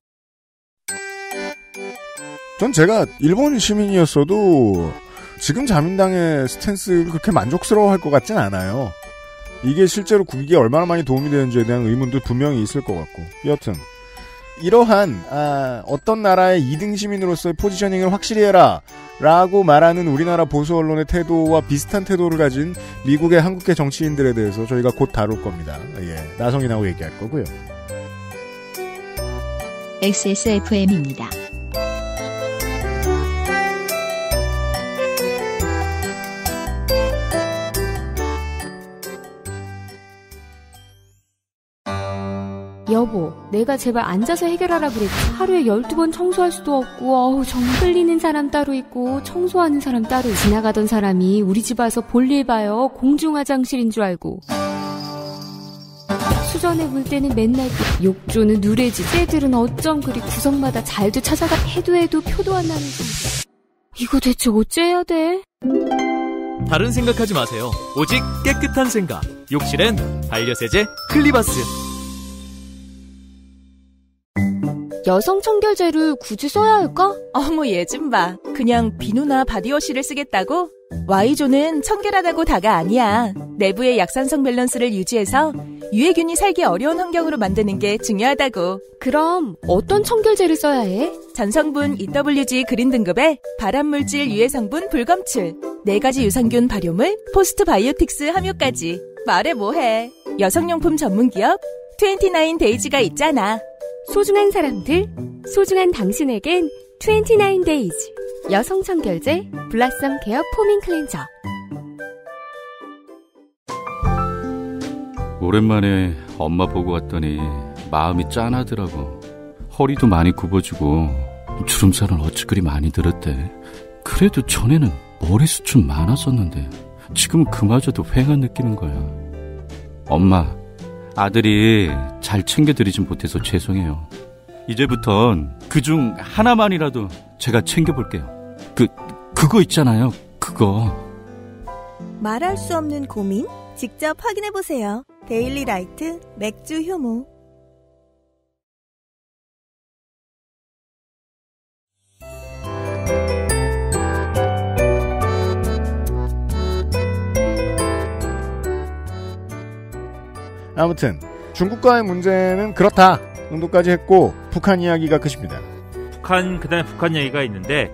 전 제가 일본 시민이었어도 지금 자민당의 스탠스를 그렇게 만족스러워할 것 같진 않아요. 이게 실제로 국익에 얼마나 많이 도움이 되는지에 대한 의문도 분명히 있을 것 같고 여튼 이러한 아, 어떤 나라의 2등 시민으로서의 포지셔닝을 확실히 해라 라고 말하는 우리나라 보수 언론의 태도와 비슷한 태도를 가진 미국의 한국계 정치인들에 대해서 저희가 곧 다룰 겁니다. 예, 나성이하고 얘기할 거고요. XSFM입니다. 여보, 내가 제발 앉아서 해결하라 그랬지. 하루에 12번 청소할 수도 없고, 어우, 정 끌리는 사람 따로 있고, 청소하는 사람 따로 있고. 지나가던 사람이 우리 집 와서 볼일 봐요. 공중화장실인 줄 알고. 수전에 물 때는 맨날 그 욕조는 누레지. 새들은 어쩜 그리 구석마다 잘도 찾아가 해도 해도 표도 안 나는지. 이거 대체 어째야 돼? 다른 생각하지 마세요. 오직 깨끗한 생각. 욕실엔 반려세제 클리바스. 여성 청결제를 굳이 써야 할까? 어머 예좀 봐. 그냥 비누나 바디워시를 쓰겠다고? Y조는 청결하다고 다가 아니야. 내부의 약산성 밸런스를 유지해서 유해균이 살기 어려운 환경으로 만드는 게 중요하다고. 그럼 어떤 청결제를 써야 해? 전성분 EWG 그린 등급에 발암물질 유해 성분 불검출, 네 가지 유산균 발효물, 포스트바이오틱스 함유까지. 말해 뭐해. 여성용품 전문기업 29데이지가 있잖아. 소중한 사람들, 소중한 당신에겐 29days 여성 청결제 블라썸 케어 포밍 클렌저 오랜만에 엄마 보고 왔더니 마음이 짠하더라고. 허리도 많이 굽어지고 주름살은 어찌 그리 많이 들었대. 그래도 전에는 머리숱 좀 많았었는데 지금은 그마저도 휑한 느끼는 거야. 엄마 아들이 잘 챙겨드리진 못해서 죄송해요. 이제부턴 그중 하나만이라도 제가 챙겨볼게요. 그, 그거 있잖아요. 그거. 말할 수 없는 고민? 직접 확인해보세요. 데일리 라이트 맥주 효모. 아무튼 중국과의 문제는 그렇다 정도까지 했고 북한 이야기가 끝입니다. 북한 그다음에 북한 이야기가 있는데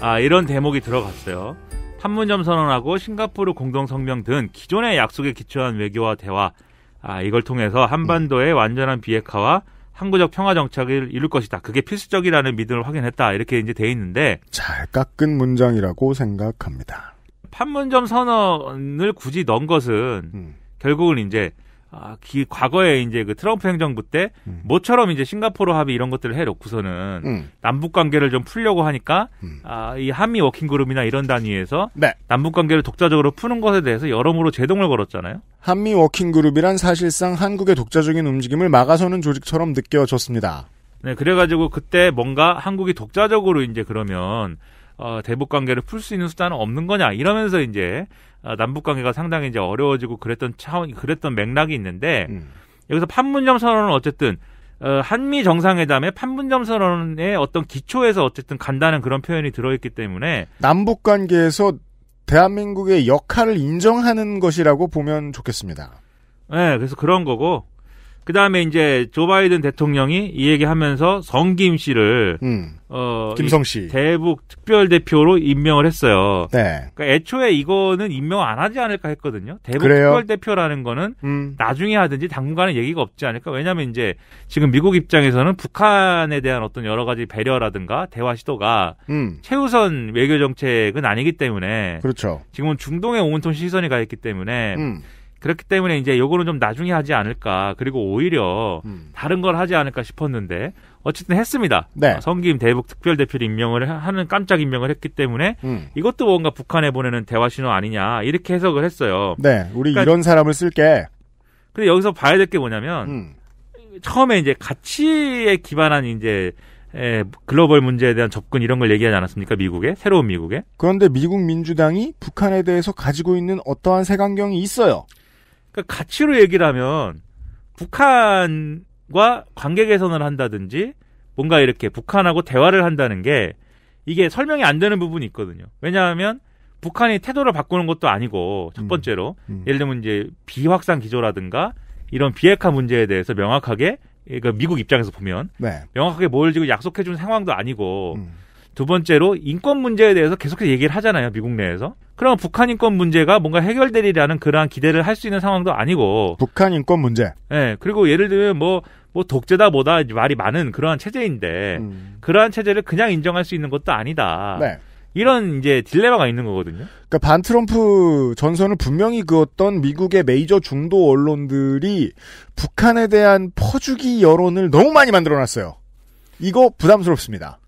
아, 이런 대목이 들어갔어요. 판문점 선언하고 싱가포르 공동 성명 등 기존의 약속에 기초한 외교와 대화 아, 이걸 통해서 한반도의 완전한 비핵화와 항구적 평화 정착을 이룰 것이다. 그게 필수적이라는 믿음을 확인했다. 이렇게 이제 돼 있는데 잘 깎은 문장이라고 생각합니다. 판문점 선언을 굳이 넣은 것은 음. 결국은 이제 아, 기, 과거에 이제 그 트럼프 행정부 때 음. 모처럼 이제 싱가포르 합의 이런 것들을 해놓고서는 음. 남북 관계를 좀 풀려고 하니까 음. 아, 이 한미 워킹 그룹이나 이런 단위에서 네. 남북 관계를 독자적으로 푸는 것에 대해서 여러모로 제동을 걸었잖아요. 한미 워킹 그룹이란 사실상 한국의 독자적인 움직임을 막아서는 조직처럼 느껴졌습니다. 네, 그래가지고 그때 뭔가 한국이 독자적으로 이제 그러면 어, 대북 관계를 풀 수 있는 수단은 없는 거냐 이러면서 이제 아, 남북 관계가 상당히 이제 어려워지고 그랬던 차원, 그랬던 맥락이 있는데 음. 여기서 판문점 선언은 어쨌든 어, 한미 정상회담의 판문점 선언의 어떤 기초에서 어쨌든 간다는 그런 표현이 들어있기 때문에 남북 관계에서 대한민국의 역할을 인정하는 것이라고 보면 좋겠습니다. 네, 그래서 그런 거고 그 다음에 이제 조 바이든 대통령이 이 얘기하면서 성김 씨를 음. 어 김성 씨 대북 특별 대표로 임명을 했어요. 네. 그러니까 애초에 이거는 임명 안 하지 않을까 했거든요. 대북 특별 대표라는 거는 음. 나중에 하든지 당분간은 얘기가 없지 않을까. 왜냐하면 이제 지금 미국 입장에서는 북한에 대한 어떤 여러 가지 배려라든가 대화 시도가 음. 최우선 외교 정책은 아니기 때문에 그렇죠. 지금은 중동에 온통 시선이 가 있기 때문에. 음. 그렇기 때문에 이제 요거는 좀 나중에 하지 않을까. 그리고 오히려 음. 다른 걸 하지 않을까 싶었는데 어쨌든 했습니다. 네. 어, 성김 대북 특별 대표를 임명을 하는 깜짝 임명을 했기 때문에 음. 이것도 뭔가 북한에 보내는 대화 신호 아니냐 이렇게 해석을 했어요. 네, 우리 그러니까, 이런 사람을 쓸게. 근데 여기서 봐야 될 게 뭐냐면 음. 처음에 이제 가치에 기반한 이제 에, 글로벌 문제에 대한 접근 이런 걸 얘기하지 않았습니까? 미국에 새로운 미국에. 그런데 미국 민주당이 북한에 대해서 가지고 있는 어떠한 색안경이 있어요. 그러니까 가치로 얘기를 하면 북한과 관계 개선을 한다든지 뭔가 이렇게 북한하고 대화를 한다는 게 이게 설명이 안 되는 부분이 있거든요. 왜냐하면 북한이 태도를 바꾸는 것도 아니고 첫 음. 번째로 음, 음. 예를 들면 이제 비확산 기조라든가 이런 비핵화 문제에 대해서 명확하게 그러니까 미국 입장에서 보면 네. 명확하게 뭘 지금 약속해 준 상황도 아니고 음. 두 번째로 인권 문제에 대해서 계속해서 얘기를 하잖아요. 미국 내에서. 그러면 북한 인권 문제가 뭔가 해결되리라는 그러한 기대를 할 수 있는 상황도 아니고. 북한 인권 문제. 예. 네, 그리고 예를 들면 뭐, 뭐 독재다 뭐다 말이 많은 그러한 체제인데, 음. 그러한 체제를 그냥 인정할 수 있는 것도 아니다. 네. 이런 이제 딜레마가 있는 거거든요. 그러니까 반 트럼프 전선을 분명히 그었던 미국의 메이저 중도 언론들이 북한에 대한 퍼주기 여론을 너무 많이 만들어놨어요. 이거 부담스럽습니다.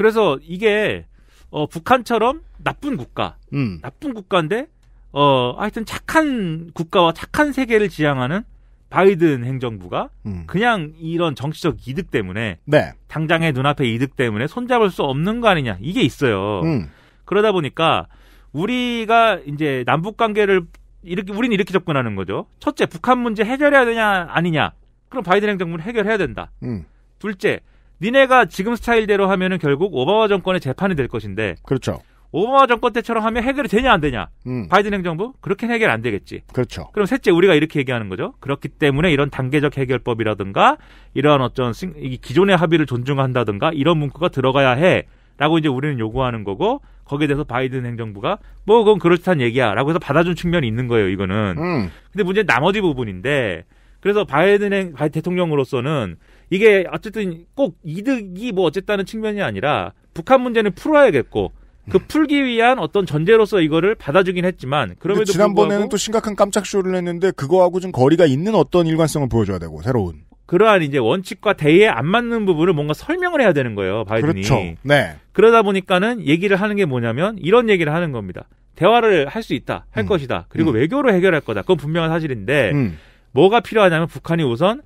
그래서 이게 어, 북한처럼 나쁜 국가, 음. 나쁜 국가인데 어, 하여튼 착한 국가와 착한 세계를 지향하는 바이든 행정부가 음. 그냥 이런 정치적 이득 때문에 네. 당장의 눈앞의 이득 때문에 손잡을 수 없는 거 아니냐 이게 있어요. 음. 그러다 보니까 우리가 이제 남북 관계를 이렇게 우리는 이렇게 접근하는 거죠. 첫째, 북한 문제 해결해야 되냐 아니냐. 그럼 바이든 행정부는 해결해야 된다. 음. 둘째, 니네가 지금 스타일대로 하면은 결국 오바마 정권의 재판이 될 것인데. 그렇죠. 오바마 정권 때처럼 하면 해결이 되냐 안 되냐. 음. 바이든 행정부 그렇게 해결 안 되겠지. 그렇죠. 그럼 셋째 우리가 이렇게 얘기하는 거죠. 그렇기 때문에 이런 단계적 해결법이라든가 이러한 어떤 기존의 합의를 존중한다든가 이런 문구가 들어가야 해라고 이제 우리는 요구하는 거고 거기에 대해서 바이든 행정부가 뭐 그건 그럴듯한 얘기야라고 해서 받아준 측면이 있는 거예요. 이거는. 음. 근데 문제는 나머지 부분인데 그래서 바이든 대통령으로서는 이게 어쨌든 꼭 이득이 뭐 어쨌다는 측면이 아니라 북한 문제는 풀어야겠고 그 음. 풀기 위한 어떤 전제로서 이거를 받아주긴 했지만 그럼에도 지난번에는 또 심각한 깜짝 쇼를 했는데 그거하고 좀 거리가 있는 어떤 일관성을 보여줘야 되고 새로운 그러한 이제 원칙과 대에 의안 맞는 부분을 뭔가 설명을 해야 되는 거예요 바이든이 그렇죠. 네 그러다 보니까는 얘기를 하는 게 뭐냐면 이런 얘기를 하는 겁니다 대화를 할 수 있다 할 음. 것이다 그리고 음. 외교로 해결할 거다 그건 분명한 사실인데 음. 뭐가 필요하냐면 북한이 우선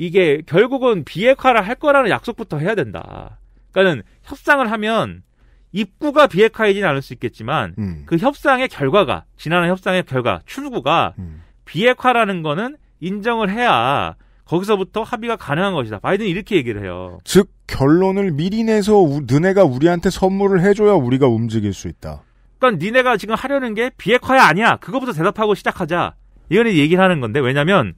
이게 결국은 비핵화를 할 거라는 약속부터 해야 된다. 그러니까는 협상을 하면 입구가 비핵화이진 않을 수 있겠지만 음. 그 협상의 결과가 지난해 협상의 결과 출구가 음. 비핵화라는 거는 인정을 해야 거기서부터 합의가 가능한 것이다. 바이든이 렇게 얘기를 해요. 즉 결론을 미리 내서 우, 너네가 우리한테 선물을 해줘야 우리가 움직일 수 있다. 그러니까 니네가 지금 하려는 게 비핵화야 아니야. 그거부터 대답하고 시작하자. 이런 얘기를 하는 건데 왜냐하면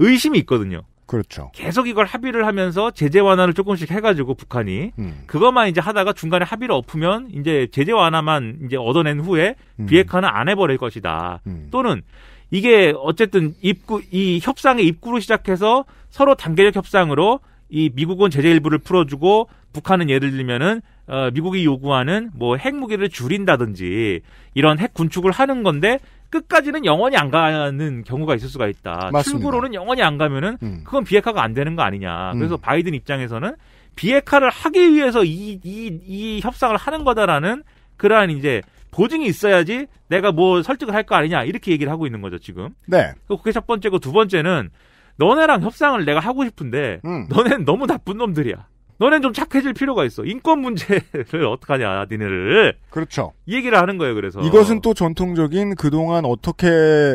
의심이 있거든요. 그렇죠. 계속 이걸 합의를 하면서 제재 완화를 조금씩 해가지고 북한이 음. 그것만 이제 하다가 중간에 합의를 엎으면 이제 제재 완화만 이제 얻어낸 후에 음. 비핵화는 안 해버릴 것이다. 음. 또는 이게 어쨌든 입구 이 협상의 입구로 시작해서 서로 단계적 협상으로 이 미국은 제재 일부를 풀어주고 북한은 예를 들면은 어, 미국이 요구하는 뭐 핵무기를 줄인다든지 이런 핵 군축을 하는 건데 끝까지는 영원히 안 가는 경우가 있을 수가 있다. 맞습니다. 출구로는 영원히 안 가면은 음. 그건 비핵화가 안 되는 거 아니냐. 음. 그래서 음. 바이든 입장에서는 비핵화를 하기 위해서 이, 이, 이 협상을 하는 거다라는 그러한 이제 보증이 있어야지 내가 뭐 설득을 할 거 아니냐 이렇게 얘기를 하고 있는 거죠 지금. 네. 그 그게 첫 번째고 두 번째는 너네랑 협상을 내가 하고 싶은데 음. 너네는 너무 나쁜 놈들이야. 너넨 좀 착해질 필요가 있어. 인권 문제를 [LAUGHS] 어떡하냐, 니네를. 그렇죠. 얘기를 하는 거예요, 그래서. 이것은 또 전통적인 그동안 어떻게,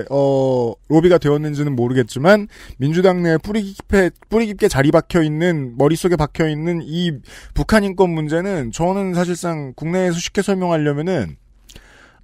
어, 로비가 되었는지는 모르겠지만, 민주당 내 뿌리 깊게, 뿌리 깊게 자리 박혀 있는, 머릿속에 박혀 있는 이 북한 인권 문제는 저는 사실상 국내에서 쉽게 설명하려면은,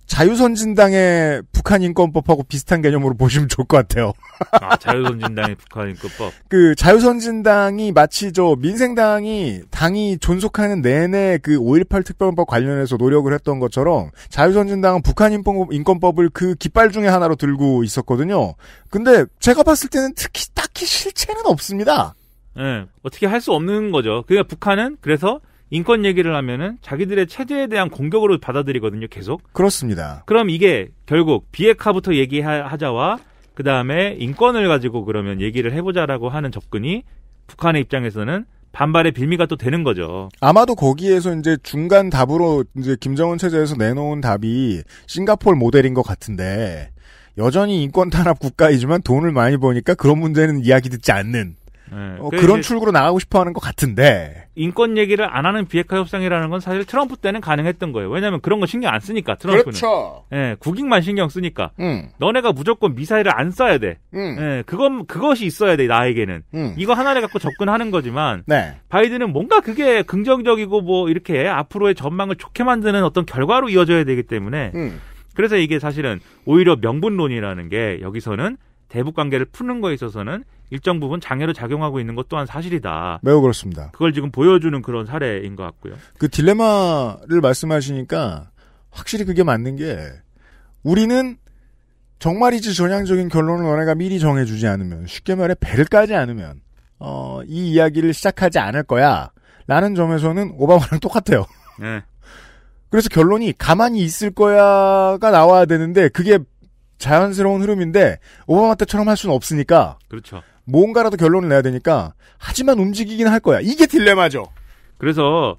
자유선진당의 북한인권법하고 비슷한 개념으로 보시면 좋을 것 같아요. 아, 자유선진당의 북한인권법? [LAUGHS] 그, 자유선진당이 마치 저 민생당이 당이 존속하는 내내 그 5.18 특별법 관련해서 노력을 했던 것처럼 자유선진당은 북한인권법을 그 깃발 중에 하나로 들고 있었거든요. 근데 제가 봤을 때는 특히 딱히 실체는 없습니다. 예, 네, 어떻게 할 수 없는 거죠. 그러니까 북한은 그래서 인권 얘기를 하면은 자기들의 체제에 대한 공격으로 받아들이거든요, 계속. 그렇습니다. 그럼 이게 결국 비핵화부터 얘기하자와 그 다음에 인권을 가지고 그러면 얘기를 해보자라고 하는 접근이 북한의 입장에서는 반발의 빌미가 또 되는 거죠. 아마도 거기에서 이제 중간 답으로 이제 김정은 체제에서 내놓은 답이 싱가폴 모델인 것 같은데 여전히 인권 탄압 국가이지만 돈을 많이 버니까 그런 문제는 이야기 듣지 않는. 네. 어, 그러니까 그런 출구로 나가고 싶어하는 것 같은데 인권 얘기를 안 하는 비핵화 협상이라는 건 사실 트럼프 때는 가능했던 거예요. 왜냐하면 그런 거 신경 안 쓰니까 트럼프는 그렇죠. 예, 국익만 신경 쓰니까 음. 너네가 무조건 미사일을 안 쏴야 돼. 음. 예, 그건 그것이 있어야 돼 나에게는 음. 이거 하나를 갖고 접근하는 거지만 네. 바이든은 뭔가 그게 긍정적이고 뭐 이렇게 앞으로의 전망을 좋게 만드는 어떤 결과로 이어져야 되기 때문에 음. 그래서 이게 사실은 오히려 명분론이라는 게 여기서는 대북 관계를 푸는 거에 있어서는 일정 부분 장애로 작용하고 있는 것 또한 사실이다. 매우 그렇습니다. 그걸 지금 보여주는 그런 사례인 것 같고요. 그 딜레마를 말씀하시니까 확실히 그게 맞는 게 우리는 정말이지 전향적인 결론을 너네가 미리 정해주지 않으면 쉽게 말해 배를 까지 않으면 어, 이 이야기를 시작하지 않을 거야 라는 점에서는 오바마랑 똑같아요. [LAUGHS] 네. 그래서 결론이 가만히 있을 거야가 나와야 되는데 그게 자연스러운 흐름인데 오바마 때처럼 할 수는 없으니까 그렇죠. 뭔가라도 결론을 내야 되니까 하지만 움직이긴 할 거야. 이게 딜레마죠. 그래서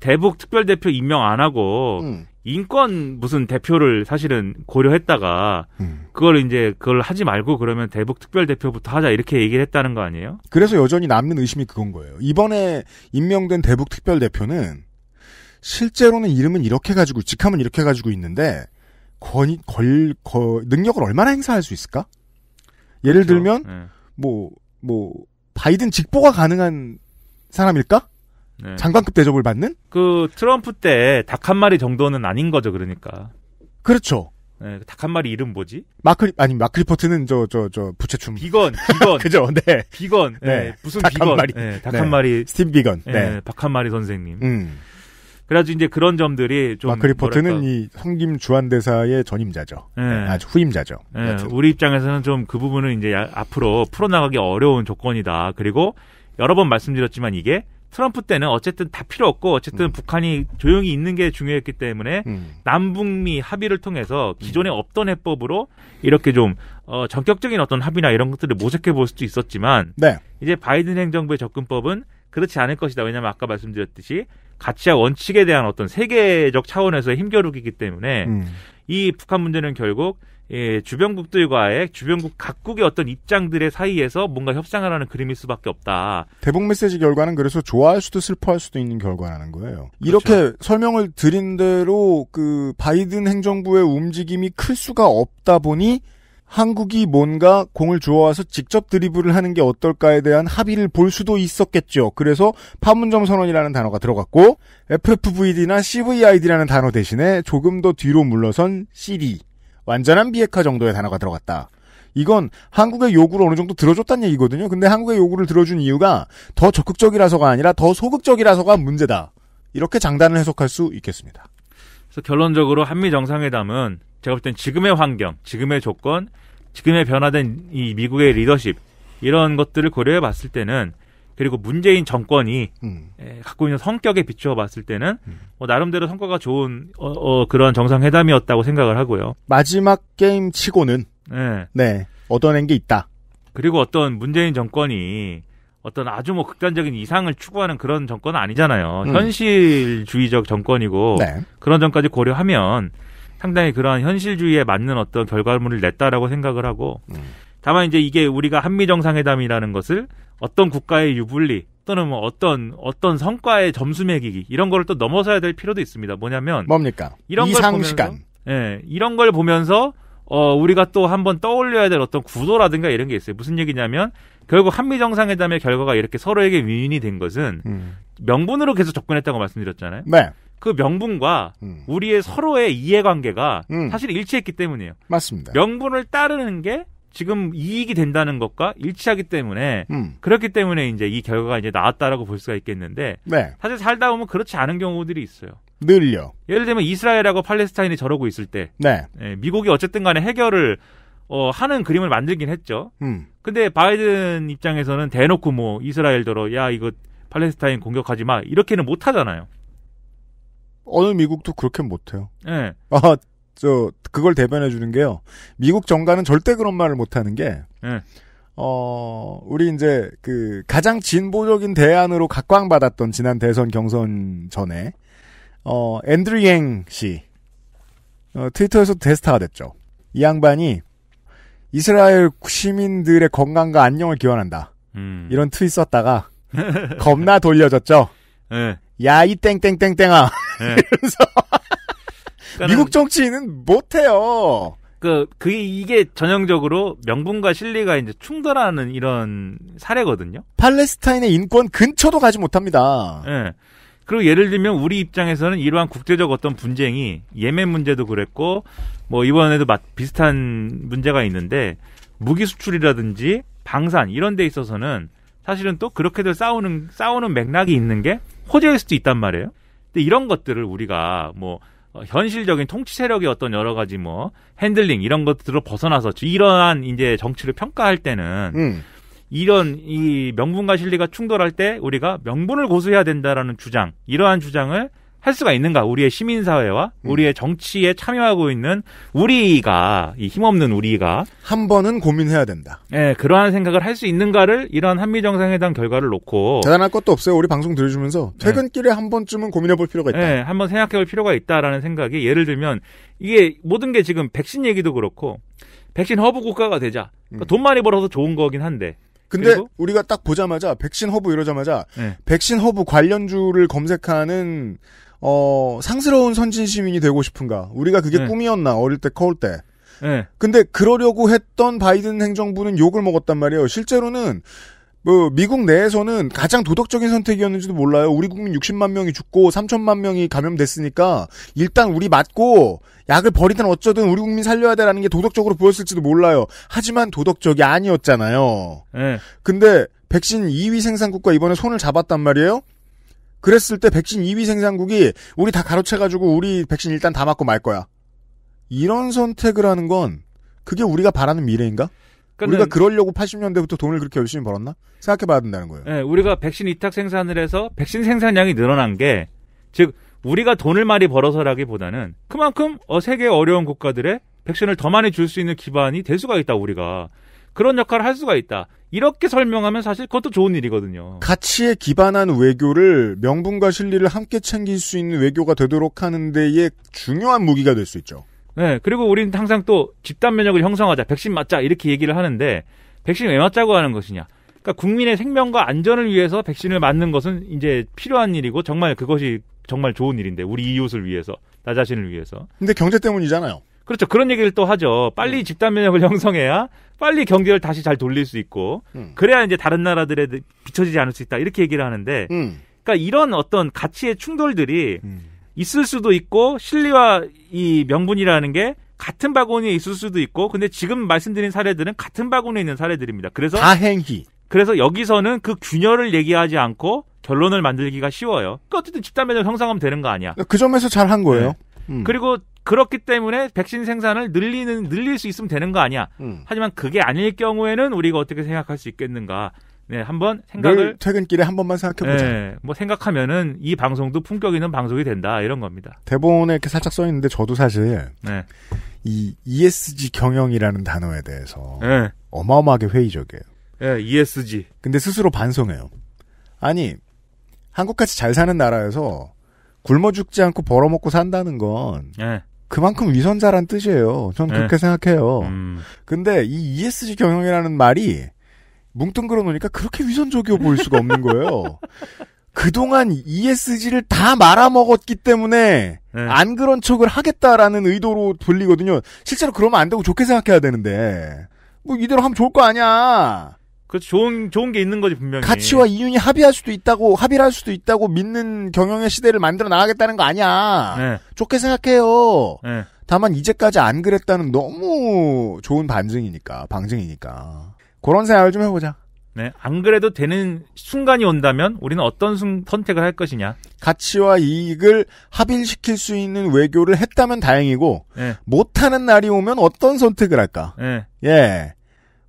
대북 특별대표 임명 안 하고 음. 인권 무슨 대표를 사실은 고려했다가 음. 그걸 이제 그걸 하지 말고 그러면 대북 특별 대표부터 하자 이렇게 얘기를 했다는 거 아니에요? 그래서 여전히 남는 의심이 그건 거예요. 이번에 임명된 대북 특별 대표는 실제로는 이름은 이렇게 가지고 직함은 이렇게 가지고 있는데 권이 걸, 거, 능력을 얼마나 행사할 수 있을까? 예를 그렇죠. 들면 네. 뭐, 뭐, 바이든 직보가 가능한 사람일까? 네. 장관급 대접을 받는? 그 트럼프 때 닭 한 마리 정도는 아닌 거죠, 그러니까. 그렇죠. 네, 그 닭한 마리 이름 뭐지? 마크 아니 마크 리포트는 저 저 저 부채춤. 비건, [LAUGHS] 비건. 그죠, 네. 비건. 네, 네. 무슨 닭 비건? 네, 네. 한 마리. 닭한 마리. 스팀 비건. 네, 네. 박한 마리 선생님. 음. 그래가지고 이제 그런 점들이 좀 마크리포트는 뭐랄까. 이 성김 주한 대사의 전임자죠. 예. 네. 아주 후임자죠. 예, 네. 우리 입장에서는 좀 그 부분은 이제 앞으로 풀어나가기 어려운 조건이다. 그리고 여러 번 말씀드렸지만 이게 트럼프 때는 어쨌든 다 필요 없고 어쨌든 음. 북한이 조용히 있는 게 중요했기 때문에 음. 남북미 합의를 통해서 기존에 없던 해법으로 이렇게 좀 어, 전격적인 어떤 합의나 이런 것들을 모색해 볼 수도 있었지만 네. 이제 바이든 행정부의 접근법은 그렇지 않을 것이다. 왜냐하면 아까 말씀드렸듯이 가치와 원칙에 대한 어떤 세계적 차원에서의 힘겨루기이기 때문에 음. 이 북한 문제는 결국 예, 주변국들과의 주변국 각국의 어떤 입장들의 사이에서 뭔가 협상을 하는 그림일 수밖에 없다. 대북 메시지 결과는 그래서 좋아할 수도 슬퍼할 수도 있는 결과라는 거예요. 그렇죠. 이렇게 설명을 드린 대로 그 바이든 행정부의 움직임이 클 수가 없다 보니 한국이 뭔가 공을 주워와서 직접 드리블을 하는 게 어떨까에 대한 합의를 볼 수도 있었겠죠. 그래서 파문점 선언이라는 단어가 들어갔고 FFVD나 CVID라는 단어 대신에 조금 더 뒤로 물러선 CD 완전한 비핵화 정도의 단어가 들어갔다. 이건 한국의 요구를 어느 정도 들어줬다는 얘기거든요. 근데 한국의 요구를 들어준 이유가 더 적극적이라서가 아니라 더 소극적이라서가 문제다. 이렇게 장단을 해석할 수 있겠습니다. 그래서 결론적으로 한미 정상회담은 제가 볼 땐 지금의 환경, 지금의 조건, 지금의 변화된 이 미국의 리더십 이런 것들을 고려해 봤을 때는 그리고 문재인 정권이 음. 갖고 있는 성격에 비추어 봤을 때는 음. 뭐 나름대로 성과가 좋은 어, 어, 그런 정상회담이었다고 생각을 하고요. 마지막 게임 치고는 네. 네 얻어낸 게 있다. 그리고 어떤 문재인 정권이 어떤 아주 뭐 극단적인 이상을 추구하는 그런 정권은 아니잖아요. 음. 현실주의적 정권이고 네. 그런 점까지 고려하면 상당히 그러한 현실주의에 맞는 어떤 결과물을 냈다라고 생각을 하고 음. 다만 이제 이게 우리가 한미 정상회담이라는 것을 어떤 국가의 유불리 또는 뭐 어떤 어떤 성과의 점수 매기기 이런 거를 또 넘어서야 될 필요도 있습니다. 뭐냐면 뭡니까? 이런 이상 걸 보면서, 예, 이런 걸 보면서 어 우리가 또 한번 떠올려야 될 어떤 구도라든가 이런 게 있어요. 무슨 얘기냐면 결국 한미 정상회담의 결과가 이렇게 서로에게 위인이 된 것은 음. 명분으로 계속 접근했다고 말씀드렸잖아요. 네. 그 명분과 음. 우리의 서로의 이해관계가 음. 사실 일치했기 때문이에요. 맞습니다. 명분을 따르는 게 지금 이익이 된다는 것과 일치하기 때문에 음. 그렇기 때문에 이제 이 결과가 이제 나왔다라고 볼 수가 있겠는데 네. 사실 살다 보면 그렇지 않은 경우들이 있어요. 늘요. 예를 들면 이스라엘하고 팔레스타인이 저러고 있을 때 네. 예, 미국이 어쨌든 간에 해결을 어, 하는 그림을 만들긴 했죠. 음. 근데 바이든 입장에서는 대놓고 뭐이스라엘 들어 야 이거 팔레스타인 공격하지 마 이렇게는 못 하잖아요. 어느 미국도 그렇게 못해요. 네. 아, 저, 그걸 대변해 주는 게요. 미국 정가는 절대 그런 말을 못하는 게, 네. 어, 우리 이제 그 가장 진보적인 대안으로 각광받았던 지난 대선 경선 전에, 어, 앤드류 양 씨, 어, 트위터에서 대스타가 됐죠. 이 양반이 이스라엘 시민들의 건강과 안녕을 기원한다. 음. 이런 트윗 썼다가 겁나 돌려졌죠. 네. 예. 야이 땡땡땡땡아 네. [LAUGHS] 이러면 미국 정치인은 못해요. 그, 그게 이게 전형적으로 명분과 실리가 이제 충돌하는 이런 사례거든요. 팔레스타인의 인권 근처도 가지 못합니다. 예. 네. 그리고 예를 들면 우리 입장에서는 이러한 국제적 어떤 분쟁이 예멘 문제도 그랬고 뭐 이번에도 비슷한 문제가 있는데 무기 수출이라든지 방산 이런 데 있어서는 사실은 또 그렇게들 싸우는 싸우는 맥락이 있는 게 호재일 수도 있단 말이에요. 근데 이런 것들을 우리가 뭐 어, 현실적인 통치 세력의 어떤 여러 가지 뭐 핸들링 이런 것들을 벗어나서 이러한 이제 정치를 평가할 때는 음. 이런 이 명분과 실리가 충돌할 때 우리가 명분을 고수해야 된다라는 주장 이러한 주장을 할 수가 있는가? 우리의 시민사회와 음. 우리의 정치에 참여하고 있는 우리가, 이 힘없는 우리가. 한 번은 고민해야 된다. 예, 그러한 생각을 할 수 있는가를 이러 한미정상회담 한 결과를 놓고. 대단할 것도 없어요. 우리 방송 들으시면서. 예. 퇴근길에 예. 한 번쯤은 고민해 볼 필요가 있다. 예, 한번 생각해 볼 필요가 있다라는 생각이 예를 들면 이게 모든 게 지금 백신 얘기도 그렇고 백신 허브 국가가 되자. 그러니까 음. 돈 많이 벌어서 좋은 거긴 한데. 근데 그리고? 우리가 딱 보자마자 백신 허브 이러자마자 네. 백신 허브 관련주를 검색하는 어, 상스러운 선진 시민이 되고 싶은가? 우리가 그게 네. 꿈이었나? 어릴 때 커올 때. 네. 근데 그러려고 했던 바이든 행정부는 욕을 먹었단 말이에요. 실제로는 뭐 미국 내에서는 가장 도덕적인 선택이었는지도 몰라요. 우리 국민 60만 명이 죽고 3천만 명이 감염됐으니까 일단 우리 맞고 약을 버리든 어쩌든 우리 국민 살려야 되라는 게 도덕적으로 보였을지도 몰라요. 하지만 도덕적이 아니었잖아요. 네. 근데 백신 2위 생산국과 이번에 손을 잡았단 말이에요. 그랬을 때 백신 2위 생산국이 우리 다 가로채가지고 우리 백신 일단 다 맞고 말 거야. 이런 선택을 하는 건 그게 우리가 바라는 미래인가? 우리가 그러려고 80년대부터 돈을 그렇게 열심히 벌었나? 생각해봐야 된다는 거예요. 네, 우리가 백신 이탁 생산을 해서 백신 생산량이 늘어난 게, 즉 우리가 돈을 많이 벌어서라기보다는 그만큼 어, 세계 어려운 국가들의 백신을 더 많이 줄 수 있는 기반이 될 수가 있다 우리가. 그런 역할을 할 수가 있다. 이렇게 설명하면 사실 그것도 좋은 일이거든요. 가치에 기반한 외교를 명분과 실리를 함께 챙길 수 있는 외교가 되도록 하는 데에 중요한 무기가 될 수 있죠. 네, 그리고 우리는 항상 또 집단 면역을 형성하자, 백신 맞자 이렇게 얘기를 하는데 백신 왜 맞자고 하는 것이냐? 그러니까 국민의 생명과 안전을 위해서 백신을 맞는 것은 이제 필요한 일이고 정말 그것이 정말 좋은 일인데 우리 이웃을 위해서, 나 자신을 위해서. 근데 경제 때문이잖아요. 그렇죠. 그런 얘기를 또 하죠. 빨리 네. 집단 면역을 [LAUGHS] 형성해야 빨리 경제를 다시 잘 돌릴 수 있고 음. 그래야 이제 다른 나라들에 비춰지지 않을 수 있다 이렇게 얘기를 하는데 음. 그러니까 이런 어떤 가치의 충돌들이 음. 있을 수도 있고 실리와 이 명분이라는 게 같은 바구니에 있을 수도 있고 근데 지금 말씀드린 사례들은 같은 바구니에 있는 사례들입니다. 그래서 다행히 그래서 여기서는 그 균열을 얘기하지 않고 결론을 만들기가 쉬워요. 그 어쨌든 집단 면역 형성하면 되는 거 아니야. 그 점에서 잘 한 거예요. 네. 음. 그리고 그렇기 때문에 백신 생산을 늘리는 늘릴 수 있으면 되는 거 아니야. 음. 하지만 그게 아닐 경우에는 우리가 어떻게 생각할 수 있겠는가? 네, 한번 생각을 퇴근길에 한 번만 생각해 보자. 네, 뭐 생각하면은 이 방송도 품격 있는 방송이 된다 이런 겁니다. 대본에 이렇게 살짝 써 있는데 저도 사실 네. 이 ESG 경영이라는 단어에 대해서 네. 어마어마하게 회의적이에요. 예, 네, ESG. 근데 스스로 반성해요. 아니, 한국같이 잘 사는 나라에서 굶어 죽지 않고 벌어먹고 산다는 건 예. 그만큼 위선자란 뜻이에요. 전 네. 그렇게 생각해요. 음. 근데 이 ESG 경영이라는 말이 뭉뚱그려 놓으니까 그렇게 위선적이어 보일 수가 없는 거예요. [LAUGHS] 그동안 ESG를 다 말아먹었기 때문에 네. 안 그런 척을 하겠다라는 의도로 돌리거든요. 실제로 그러면 안 되고 좋게 생각해야 되는데 뭐 이대로 하면 좋을 거 아니야. 그 좋은 좋은 게 있는 거지 분명히. 가치와 이윤이 합의할 수도 있다고 합의를 할 수도 있다고 믿는 경영의 시대를 만들어 나가겠다는 거 아니야. 네. 좋게 생각해요. 네. 다만 이제까지 안 그랬다는 너무 좋은 반증이니까 방증이니까 그런 생각을 좀 해보자. 네, 안 그래도 되는 순간이 온다면 우리는 어떤 순, 선택을 할 것이냐. 가치와 이익을 합일시킬 수 있는 외교를 했다면 다행이고 네. 못하는 날이 오면 어떤 선택을 할까. 네. 예.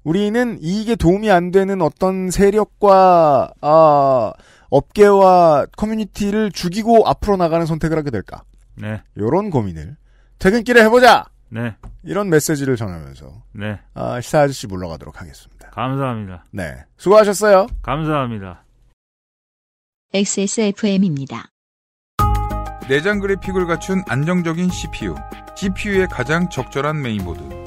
우리는 이익에 도움이 안 되는 어떤 세력과 아, 업계와 커뮤니티를 죽이고 앞으로 나가는 선택을 하게 될까? 네. 요런 고민을 퇴근길에 해보자. 네. 이런 메시지를 전하면서 네. 아, 시사 아저씨 물러가도록 하겠습니다. 감사합니다. 네. 수고하셨어요. 감사합니다. XSFM입니다. 내장 그래픽을 갖춘 안정적인 CPU. CPU의 가장 적절한 메인보드.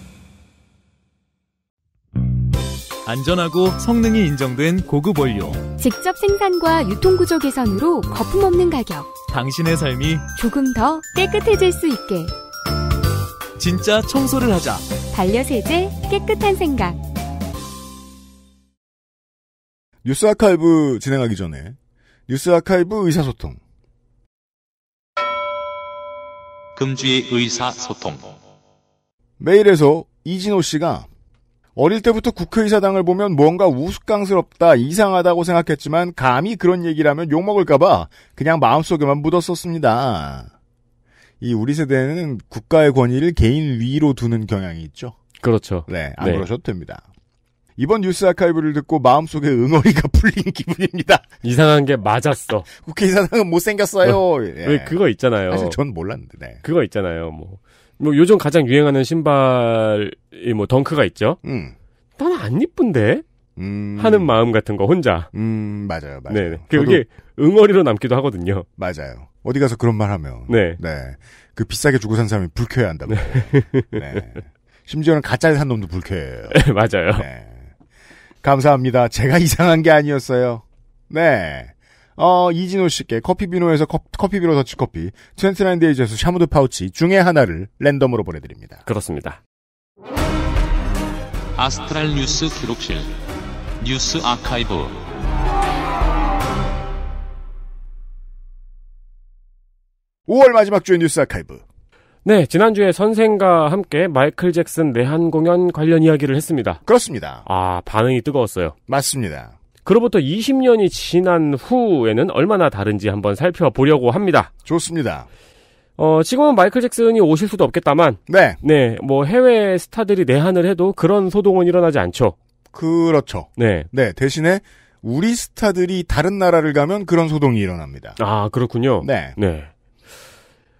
안전하고 성능이 인정된 고급 원료. 직접 생산과 유통구조 개선으로 거품 없는 가격. 당신의 삶이 조금 더 깨끗해질 수 있게. 진짜 청소를 하자. 반려세제 깨끗한 생각. 뉴스 아카이브 진행하기 전에 뉴스 아카이브 의사소통. 금주의 의사소통. 메일에서 이진호 씨가 어릴 때부터 국회의사당을 보면 뭔가 우스꽝스럽다, 이상하다고 생각했지만 감히 그런 얘기라면 욕먹을까봐 그냥 마음속에만 묻었었습니다. 이 우리 세대는 국가의 권위를 개인 위로 두는 경향이 있죠. 그렇죠. 네, 안 네. 그러셔도 됩니다. 이번 뉴스 아카이브를 듣고 마음속에 응어리가 [LAUGHS] 풀린 기분입니다. 이상한 게 맞았어. 국회의사당은 못생겼어요. 어, 예. 왜 그거 있잖아요. 사실 전 몰랐는데. 네. 그거 있잖아요. 뭐뭐 요즘 가장 유행하는 신발이 뭐 덩크가 있죠. 음. 난안 이쁜데. 음... 하는 마음 같은 거 혼자. 음 맞아요, 맞아요. 네, 그게 응어리로 남기도 하거든요. 맞아요. 어디 가서 그런 말 하면 네, 네, 그 비싸게 주고 산 사람이 불쾌해 한다고. 네. 심지어는 가짜를 산 놈도 불쾌해요. [LAUGHS] 네, 맞아요. 네. 감사합니다. 제가 이상한 게 아니었어요. 네. 어, 이진호 씨께 커피비노에서 커피, 비노 더치커피, 트렌트라인데이즈에서 샤무드 파우치 중에 하나를 랜덤으로 보내드립니다. 그렇습니다. 아스트랄 뉴스 기록실 뉴스 아카이브 오월 마지막 주의 뉴스 아카이브 네, 지난주에 선생과 함께 마이클 잭슨 내한 공연 관련 이야기를 했습니다. 그렇습니다. 아, 반응이 뜨거웠어요. 맞습니다. 그로부터 20년이 지난 후에는 얼마나 다른지 한번 살펴보려고 합니다. 좋습니다. 어, 지금은 마이클 잭슨이 오실 수도 없겠다만. 네. 네, 뭐 해외 스타들이 내한을 해도 그런 소동은 일어나지 않죠. 그렇죠. 네. 네, 대신에 우리 스타들이 다른 나라를 가면 그런 소동이 일어납니다. 아, 그렇군요. 네. 네.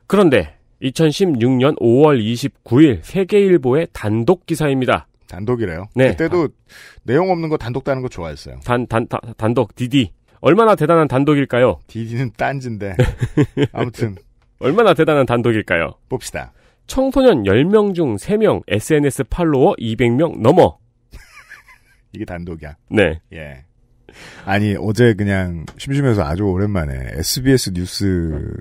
그런데 2016년 5월 29일 세계일보의 단독 기사입니다. 단독이래요. 네. 그때도 내용 없는 거 단독 따는 거 좋아했어요. 단, 단, 단독 디디. 얼마나 대단한 단독일까요? 디디는 딴진데. [LAUGHS] 아무튼. 얼마나 대단한 단독일까요? 봅시다. 청소년 10명 중 3명 SNS 팔로워 200명 넘어. [LAUGHS] 이게 단독이야. 네. 예. 아니, 어제 그냥 심심해서 아주 오랜만에 SBS 뉴스를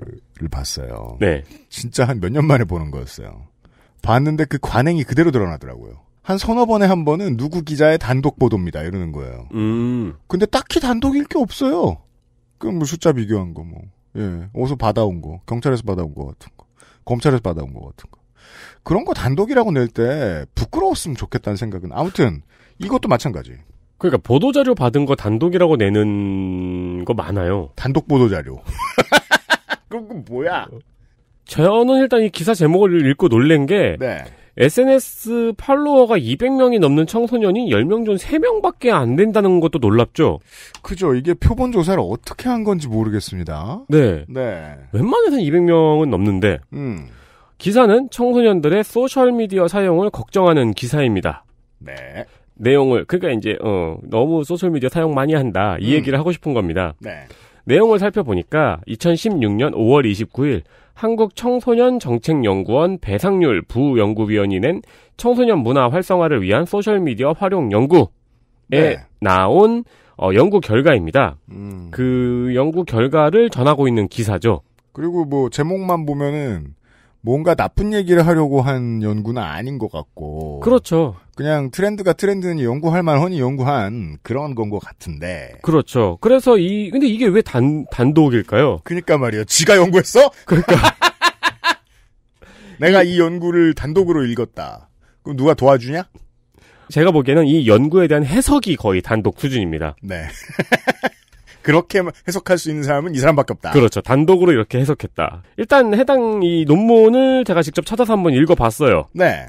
봤어요. 네. 진짜 한 몇 년 만에 보는 거였어요. 봤는데 그 관행이 그대로 드러나더라고요. 한 서너 번에 한 번은 누구 기자의 단독 보도입니다. 이러는 거예요. 음. 근데 딱히 단독일 게 없어요. 그뭐 숫자 비교한 거 뭐. 예. 어디서 받아온 거. 경찰에서 받아온 거 같은 거. 검찰에서 받아온 거 같은 거. 그런 거 단독이라고 낼 때 부끄러웠으면 좋겠다는 생각은 아무튼 이것도 마찬가지. 그러니까 보도자료 받은 거 단독이라고 내는 거 많아요. 단독 보도자료. [LAUGHS] 그럼 뭐야? 저는 일단 이 기사 제목을 읽고 놀란 게 네. SNS 팔로워가 200명이 넘는 청소년이 10명 중 3명밖에 안 된다는 것도 놀랍죠. 그죠. 이게 표본 조사를 어떻게 한 건지 모르겠습니다. 네. 네. 웬만해서는 200명은 넘는데 음. 기사는 청소년들의 소셜 미디어 사용을 걱정하는 기사입니다. 네. 내용을 그러니까 이제 어, 너무 소셜 미디어 사용 많이 한다. 이 음. 얘기를 하고 싶은 겁니다. 네. 내용을 살펴보니까 2016년 5월 29일 한국청소년정책연구원 배상률 부연구위원이 낸 청소년 문화 활성화를 위한 소셜미디어 활용 연구에 네. 나온 어, 연구 결과입니다. 음. 그 연구 결과를 전하고 있는 기사죠. 그리고 뭐 제목만 보면은 뭔가 나쁜 얘기를 하려고 한 연구는 아닌 것 같고. 그렇죠. 그냥 트렌드가 트렌드니 연구할 만하니 연구한 그런 건 것 같은데. 그렇죠. 그래서 이, 근데 이게 왜 단, 단독일까요? 그니까 말이에요. 지가 연구했어? 그러니까. [LAUGHS] 내가 이 연구를 단독으로 읽었다. 그럼 누가 도와주냐? 제가 보기에는 이 연구에 대한 해석이 거의 단독 수준입니다. 네. [LAUGHS] 그렇게 해석할 수 있는 사람은 이 사람밖에 없다. 그렇죠. 단독으로 이렇게 해석했다. 일단 해당 이 논문을 제가 직접 찾아서 한번 읽어봤어요. 네.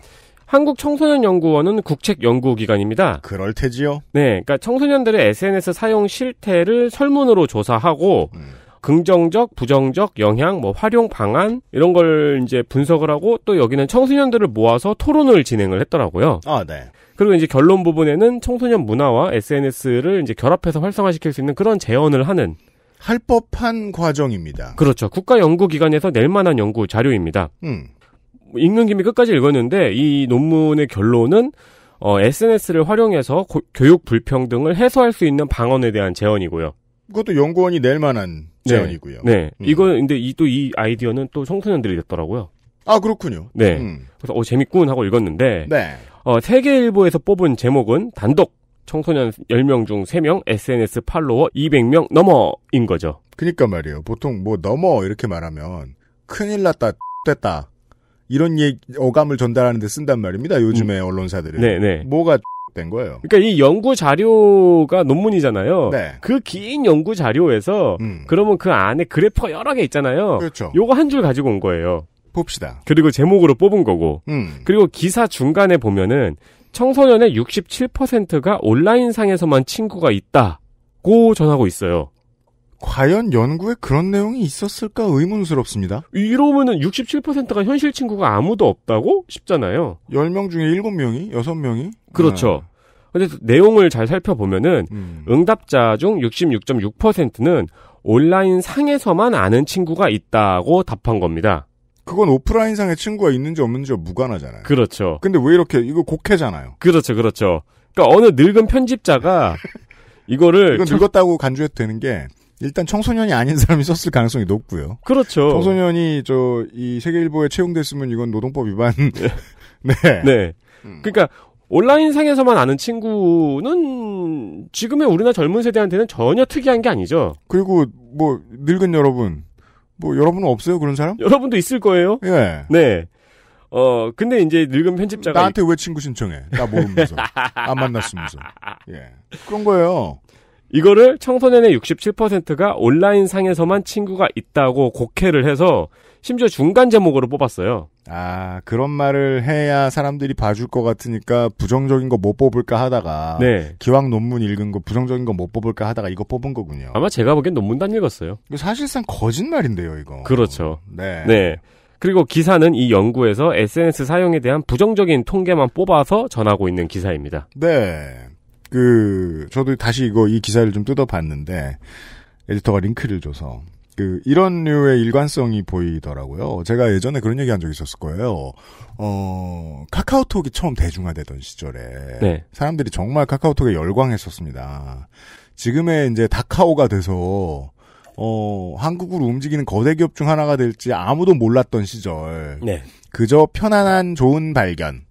한국 청소년 연구원은 국책 연구 기관입니다. 그럴 테지요. 네, 그러니까 청소년들의 SNS 사용 실태를 설문으로 조사하고 음. 긍정적, 부정적 영향, 뭐 활용 방안 이런 걸 이제 분석을 하고 또 여기는 청소년들을 모아서 토론을 진행을 했더라고요. 아, 네. 그리고 이제 결론 부분에는 청소년 문화와 SNS를 이제 결합해서 활성화시킬 수 있는 그런 제언을 하는 할 법한 과정입니다. 그렇죠. 국가 연구 기관에서 낼 만한 연구 자료입니다. 음. 읽는 김에 끝까지 읽었는데 이 논문의 결론은 어, SNS를 활용해서 고, 교육 불평등을 해소할 수 있는 방언에 대한 제언이고요. 그것도 연구원이 낼 만한 제언이고요. 네. 네. 음. 이거 근데 이 또 이 아이디어는 또 청소년들이 냈더라고요. 아 그렇군요. 네. 음. 그래서 어 재밌군 하고 읽었는데 네. 어, 세계일보에서 뽑은 제목은 단독 청소년 10명 중 3명 SNS 팔로워 200명 넘어인 거죠. 그니까 말이에요. 보통 뭐 넘어 이렇게 말하면 큰일 났다 [LAUGHS] 됐다 이런 얘기, 어감을 전달하는데 쓴단 말입니다. 요즘에 음. 언론사들은 네네. 네. 뭐가 [LAUGHS] 된 거예요. 그러니까 이 연구 자료가 논문이잖아요. 네. 그 긴 연구 자료에서 음. 그러면 그 안에 그래퍼 여러 개 있잖아요. 그렇죠. 요거 한 줄 가지고 온 거예요. 봅시다. 그리고 제목으로 뽑은 거고. 음. 그리고 기사 중간에 보면은 청소년의 67%가 온라인상에서만 친구가 있다고 전하고 있어요. 과연 연구에 그런 내용이 있었을까 의문스럽습니다. 이러면은 67%가 현실 친구가 아무도 없다고 싶잖아요. 10명 중에 7명이, 6명이? 그렇죠. 아. 근데 내용을 잘 살펴보면은 음. 응답자 중 66.6%는 온라인 상에서만 아는 친구가 있다고 답한 겁니다. 그건 오프라인상에 친구가 있는지 없는지와 무관하잖아요. 그렇죠. 근데 왜 이렇게 이거 곡해잖아요. 그렇죠, 그렇죠. 그러니까 어느 늙은 편집자가 [LAUGHS] 이거를 이건 늙었다고 간주해도 되는 게 일단 청소년이 아닌 사람이 썼을 가능성이 높고요. 그렇죠. 청소년이 저 이 세계일보에 채용됐으면 이건 노동법 위반. 네. [LAUGHS] 네. 네. 음. 그러니까 온라인상에서만 아는 친구는 지금의 우리나라 젊은 세대한테는 전혀 특이한 게 아니죠. 그리고 뭐 늙은 여러분 뭐 여러분은 없어요 그런 사람? 여러분도 있을 거예요. 예. 네. 어 근데 이제 늙은 편집자가 나한테 왜 친구 신청해? 나 모르면서 안 만났으면서 예 그런 거예요. 이거를 청소년의 67%가 온라인 상에서만 친구가 있다고 곡해를 해서 심지어 중간 제목으로 뽑았어요. 아, 그런 말을 해야 사람들이 봐줄 것 같으니까 부정적인 거 못 뽑을까 하다가 네. 기왕 논문 읽은 거 부정적인 거 못 뽑을까 하다가 이거 뽑은 거군요. 아마 제가 보기엔 논문도 안 읽었어요. 사실상 거짓말인데요, 이거. 그렇죠. 네. 네. 그리고 기사는 이 연구에서 SNS 사용에 대한 부정적인 통계만 뽑아서 전하고 있는 기사입니다. 네. 그 저도 다시 이거 이 기사를 좀 뜯어봤는데 에디터가 링크를 줘서 그 이런 류의 일관성이 보이더라고요. 제가 예전에 그런 얘기한 적이 있었을 거예요. 어 카카오톡이 처음 대중화되던 시절에 네. 사람들이 정말 카카오톡에 열광했었습니다. 지금의 이제 다카오가 돼서 어 한국으로 움직이는 거대 기업 중 하나가 될지 아무도 몰랐던 시절. 네. 그저 편안한 좋은 발견.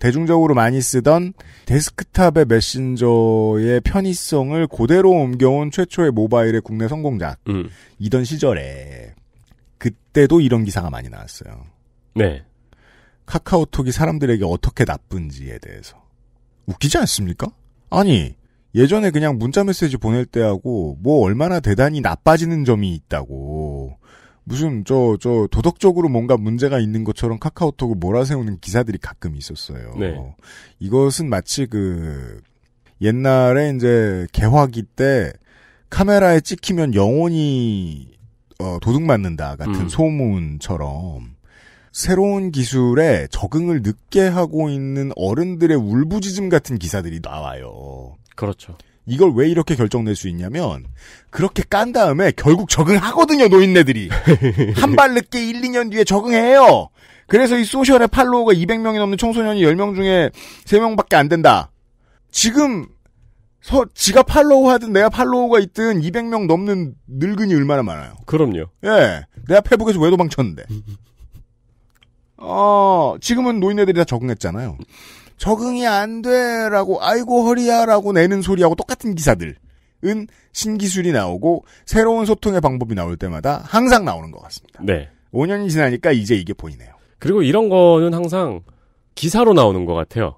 대중적으로 많이 쓰던 데스크탑의 메신저의 편의성을 고대로 옮겨온 최초의 모바일의 국내 성공작 음. 이던 시절에 그때도 이런 기사가 많이 나왔어요. 네. 카카오톡이 사람들에게 어떻게 나쁜지에 대해서 웃기지 않습니까? 아니 예전에 그냥 문자 메시지 보낼 때하고 뭐 얼마나 대단히 나빠지는 점이 있다고 무슨 저저 저 도덕적으로 뭔가 문제가 있는 것처럼 카카오톡을 몰아세우는 기사들이 가끔 있었어요. 네. 이것은 마치 그 옛날에 이제 개화기 때 카메라에 찍히면 영혼이 어, 도둑 맞는다 같은 음. 소문처럼 새로운 기술에 적응을 늦게 하고 있는 어른들의 울부짖음 같은 기사들이 나와요. 그렇죠. 이걸 왜 이렇게 결정낼 수 있냐면 그렇게 깐 다음에 결국 적응하거든요 노인네들이 [LAUGHS] 한 발 늦게 1, 2년 뒤에 적응해요 그래서 이 소셜의 팔로우가 200명이 넘는 청소년이 10명 중에 3명밖에 안 된다 지금 서, 지가 팔로우 하든 내가 팔로우가 있든 200명 넘는 늙은이 얼마나 많아요 그럼요 예 내가 페북에서 왜 도망쳤는데 [LAUGHS] 어 지금은 노인네들이 다 적응했잖아요 적응이 안 돼라고 아이고 허리야라고 내는 소리하고 똑같은 기사들은 신기술이 나오고 새로운 소통의 방법이 나올 때마다 항상 나오는 것 같습니다. 네. 5년이 지나니까 이제 이게 보이네요. 그리고 이런 거는 항상 기사로 나오는 것 같아요.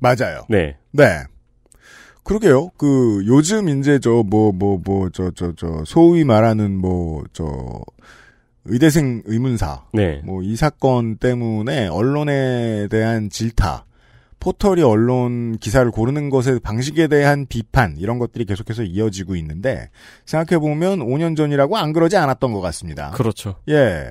맞아요. 네. 네. 그러게요. 그 요즘 이제 저 뭐 뭐 뭐 저 저 저 소위 말하는 뭐저 의대생 의문사 네. 뭐 이 사건 때문에 언론에 대한 질타 포털이 언론 기사를 고르는 것의 방식에 대한 비판 이런 것들이 계속해서 이어지고 있는데 생각해 보면 5년 전이라고 안 그러지 않았던 것 같습니다. 그렇죠. 예,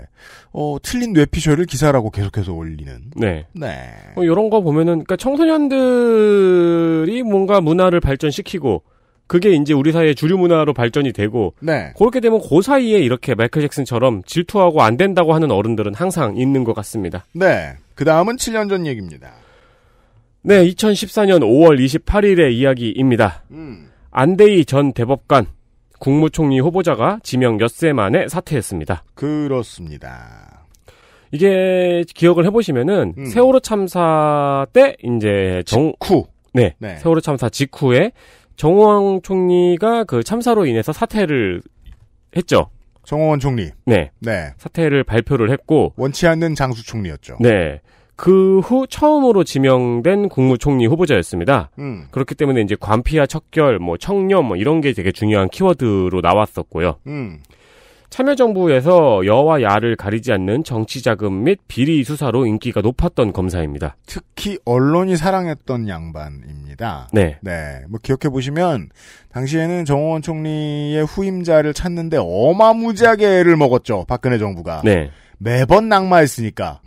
어, 틀린 뇌피셜을 기사라고 계속해서 올리는. 네. 네. 뭐 어, 이런 거 보면은 그러니까 청소년들이 뭔가 문화를 발전시키고 그게 이제 우리 사회의 주류 문화로 발전이 되고 네. 그렇게 되면 그 사이에 이렇게 마이클 잭슨처럼 질투하고 안 된다고 하는 어른들은 항상 있는 것 같습니다. 네. 그다음은 7년 전 얘기입니다. 네, 2014년 5월 28일의 이야기입니다. 음. 안데이 전 대법관 국무총리 후보자가 지명 몇세 만에 사퇴했습니다. 그렇습니다. 이게 기억을 해보시면은 음. 세월호 참사 때 이제 정 직후 네, 네. 세월호 참사 직후에 정호왕 총리가 그 참사로 인해서 사퇴를 했죠. 정호원 총리. 네. 네. 사퇴를 발표를 했고 원치 않는 장수 총리였죠. 네. 그 후 처음으로 지명된 국무총리 후보자였습니다. 음. 그렇기 때문에 이제 관피와 척결, 뭐 청렴 뭐 이런 게 되게 중요한 키워드로 나왔었고요. 음. 참여정부에서 여와 야를 가리지 않는 정치자금 및 비리 수사로 인기가 높았던 검사입니다. 특히 언론이 사랑했던 양반입니다. 네. 네. 뭐 기억해 보시면 당시에는 정원 총리의 후임자를 찾는데 어마무지하게 애를 먹었죠. 박근혜 정부가. 네. 매번 낙마했으니까.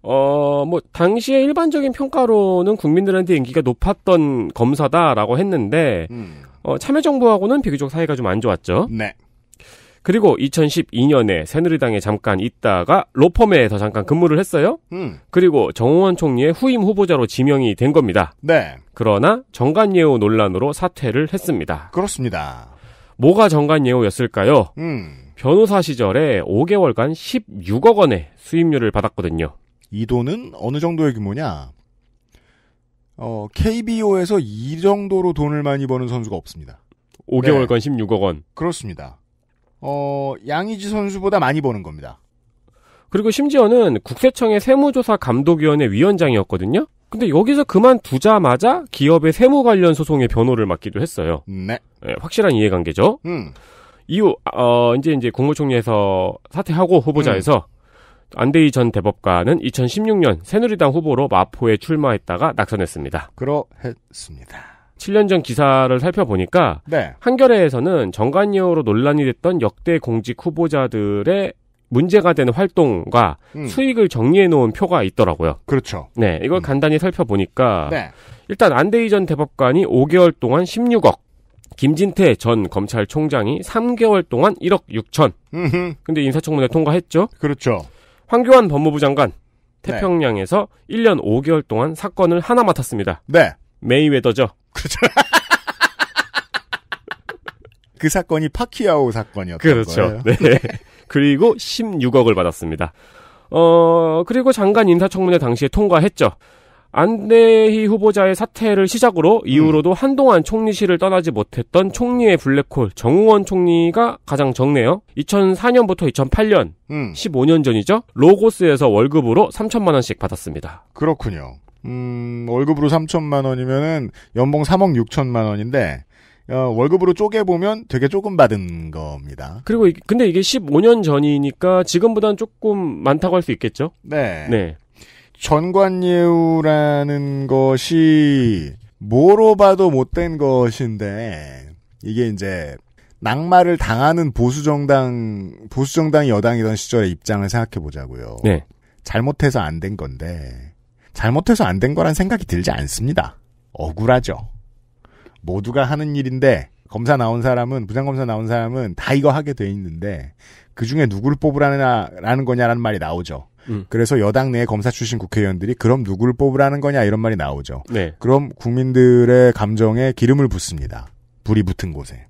어, 뭐, 당시에 일반적인 평가로는 국민들한테 인기가 높았던 검사다라고 했는데, 음. 어, 참여정부하고는 비교적 사이가 좀 안 좋았죠. 네. 그리고 2012년에 새누리당에 잠깐 있다가 로펌에 더 잠깐 근무를 했어요. 음. 그리고 정호원 총리의 후임 후보자로 지명이 된 겁니다. 네. 그러나 정관예우 논란으로 사퇴를 했습니다. 그렇습니다. 뭐가 정관예우였을까요? 음. 변호사 시절에 5개월간 16억 원의 수임료를 받았거든요. 이 돈은 어느 정도의 규모냐? 어, KBO에서 이 정도로 돈을 많이 버는 선수가 없습니다. 5개월간 네. 16억 원. 그렇습니다. 어, 양의지 선수보다 많이 버는 겁니다. 그리고 심지어는 국세청의 세무조사 감독위원회 위원장이었거든요. 근데 여기서 그만두자마자 기업의 세무 관련 소송의 변호를 맡기도 했어요. 네. 네 확실한 이해관계죠. 음. 이후 어 이제 이제 국무총리에서 사퇴하고 후보자에서 음. 안대희 전 대법관은 2016년 새누리당 후보로 마포에 출마했다가 낙선했습니다. 그러했습니다. 7년 전 기사를 살펴보니까 네. 한겨레에서는 정관여로 논란이 됐던 역대 공직 후보자들의 문제가 되는 활동과 음. 수익을 정리해 놓은 표가 있더라고요. 그렇죠. 네, 이걸 음. 간단히 살펴보니까 네. 일단 안대희 전 대법관이 5개월 동안 16억, 김진태 전 검찰총장이 3개월 동안 1억 6천. 음흠. 근데 인사청문회 통과했죠. 그렇죠. 황교안 법무부 장관 네. 태평양에서 네. 1년 5개월 동안 사건을 하나 맡았습니다. 네. 메이웨더죠. 그렇죠. [LAUGHS] 그 사건이 파키아오 사건이었던 그렇죠. 거예요. 네. 네. [LAUGHS] 그리고 16억을 받았습니다. 어, 그리고 장관 인사청문회 당시에 통과했죠. 안대희 후보자의 사퇴를 시작으로 음. 이후로도 음. 한동안 총리실을 떠나지 못했던 총리의 블랙홀 정우원 총리가 가장 적네요. 2004년부터 2008년 음. 15년 전이죠. 로고스에서 월급으로 3천만 원씩 받았습니다. 그렇군요. 음, 월급으로 3천만 원이면은 연봉 3억 6천만 원인데 어, 월급으로 쪼개 보면 되게 조금 받은 겁니다. 그리고 이, 근데 이게 15년 전이니까 지금보다는 조금 많다고 할 수 있겠죠? 네. 네. 전관예우라는 것이 뭐로 봐도 못된 것인데 이게 이제 낙마를 당하는 보수 정당 보수 정당 여당이던 시절의 입장을 생각해 보자고요. 네. 잘못해서 안 된 건데 잘못해서 안 된 거란 생각이 들지 않습니다. 억울하죠. 모두가 하는 일인데 검사 나온 사람은 부장검사 나온 사람은 다 이거 하게 돼 있는데 그 중에 누구를 뽑으라는 거냐라는 말이 나오죠. 음. 그래서 여당 내 검사 출신 국회의원들이 그럼 누구를 뽑으라는 거냐 이런 말이 나오죠. 네. 그럼 국민들의 감정에 기름을 붓습니다. 불이 붙은 곳에.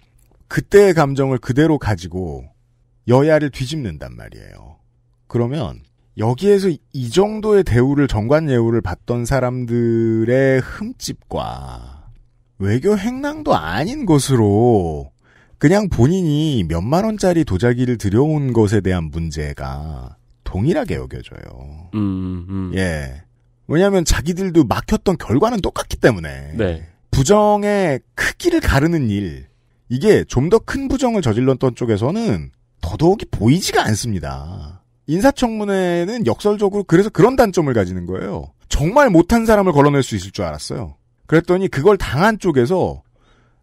그때의 감정을 그대로 가지고 여야를 뒤집는단 말이에요. 그러면 여기에서 이 정도의 대우를 정관 예우를 받던 사람들의 흠집과 외교 행랑도 아닌 것으로 그냥 본인이 몇만 원짜리 도자기를 들여온 것에 대한 문제가 동일하게 여겨져요. 음, 음. 예. 왜냐하면 자기들도 막혔던 결과는 똑같기 때문에 네. 부정의 크기를 가르는 일 이게 좀 더 큰 부정을 저질렀던 쪽에서는 더더욱이 보이지가 않습니다. 인사청문회는 역설적으로 그래서 그런 단점을 가지는 거예요. 정말 못한 사람을 걸어낼 수 있을 줄 알았어요. 그랬더니 그걸 당한 쪽에서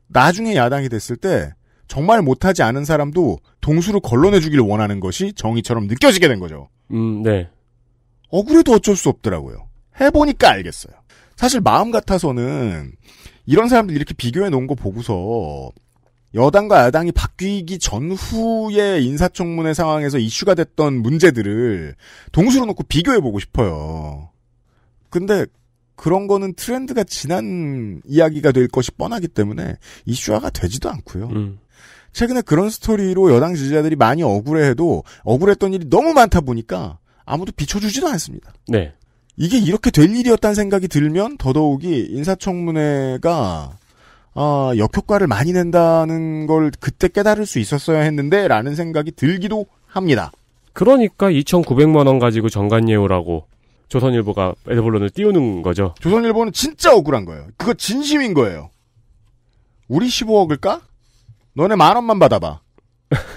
나중에 야당이 됐을 때 정말 못하지 않은 사람도 동수로 걸러내주길 원하는 것이 정의처럼 느껴지게 된 거죠. 음, 네. 억울해도 어쩔 수 없더라고요. 해보니까 알겠어요. 사실 마음 같아서는 이런 사람들 이렇게 비교해 놓은 거 보고서 여당과 야당이 바뀌기 전후의 인사청문회 상황에서 이슈가 됐던 문제들을 동수로 놓고 비교해보고 싶어요. 근데 그런 거는 트렌드가 지난 이야기가 될 것이 뻔하기 때문에 이슈화가 되지도 않고요. 음. 최근에 그런 스토리로 여당 지지자들이 많이 억울해해도 억울했던 일이 너무 많다 보니까 아무도 비춰주지도 않습니다. 네. 이게 이렇게 될 일이었다는 생각이 들면 더더욱이 인사청문회가 어, 역효과를 많이 낸다는 걸 그때 깨달을 수 있었어야 했는데 라는 생각이 들기도 합니다. 그러니까 2,900만 원 가지고 정관예우라고 조선일보가 애드벌론을 띄우는 거죠. 조선일보는 진짜 억울한 거예요. 그거 진심인 거예요. 우리 1 5억일 까? 너네 만 원만 받아봐.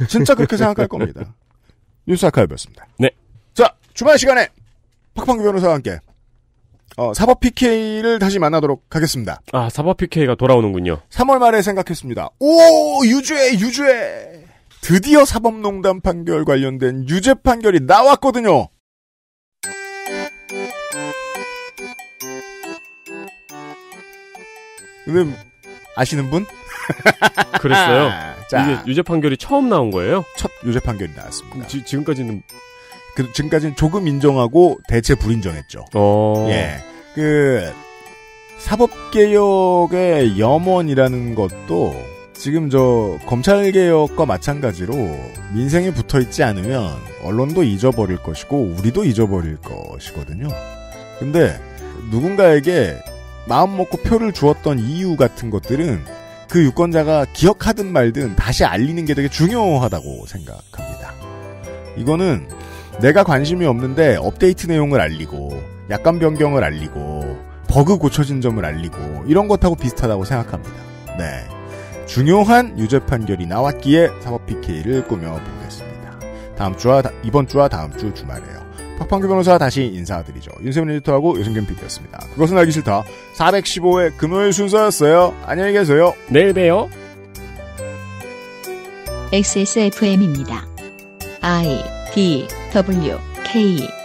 진짜 그렇게 생각할 겁니다. [LAUGHS] 뉴스 아카이브였습니다. 네. 자, 주말 시간에 팍팍 변호사와 함께 어, 사법 PK를 다시 만나도록 하겠습니다. 아, 사법 PK가 돌아오는군요. 3월 말에 생각했습니다. 오, 유죄, 유죄! 드디어 사법농단 판결 관련된 유죄 판결이 나왔거든요! 근데, 아시는 분? 그랬어요. [LAUGHS] 자, 유죄 판결이 처음 나온 거예요? 첫 유죄 판결이 나왔습니다. 지, 금까지는 그, 지금까지는 조금 인정하고 대체 불인정했죠. 어... 예. 그, 사법개혁의 염원이라는 것도 지금 저 검찰개혁과 마찬가지로 민생에 붙어 있지 않으면 언론도 잊어버릴 것이고 우리도 잊어버릴 것이거든요. 근데 누군가에게 마음 먹고 표를 주었던 이유 같은 것들은 그 유권자가 기억하든 말든 다시 알리는 게 되게 중요하다고 생각합니다. 이거는 내가 관심이 없는데 업데이트 내용을 알리고 약간 변경을 알리고 버그 고쳐진 점을 알리고 이런 것하고 비슷하다고 생각합니다. 네. 중요한 유죄 판결이 나왔기에 사법 PK를 꾸며보겠습니다. 다음 주와 다, 이번 주와 다음 주 주말에요. 박판규 변호사 다시 인사드리죠. 윤세민 리터하고 유승균 PD였습니다. 그것은 알기 싫다. 415회 금요일 순서였어요. 안녕히 계세요. 내일 봬요. XSFM입니다. 아이. D W K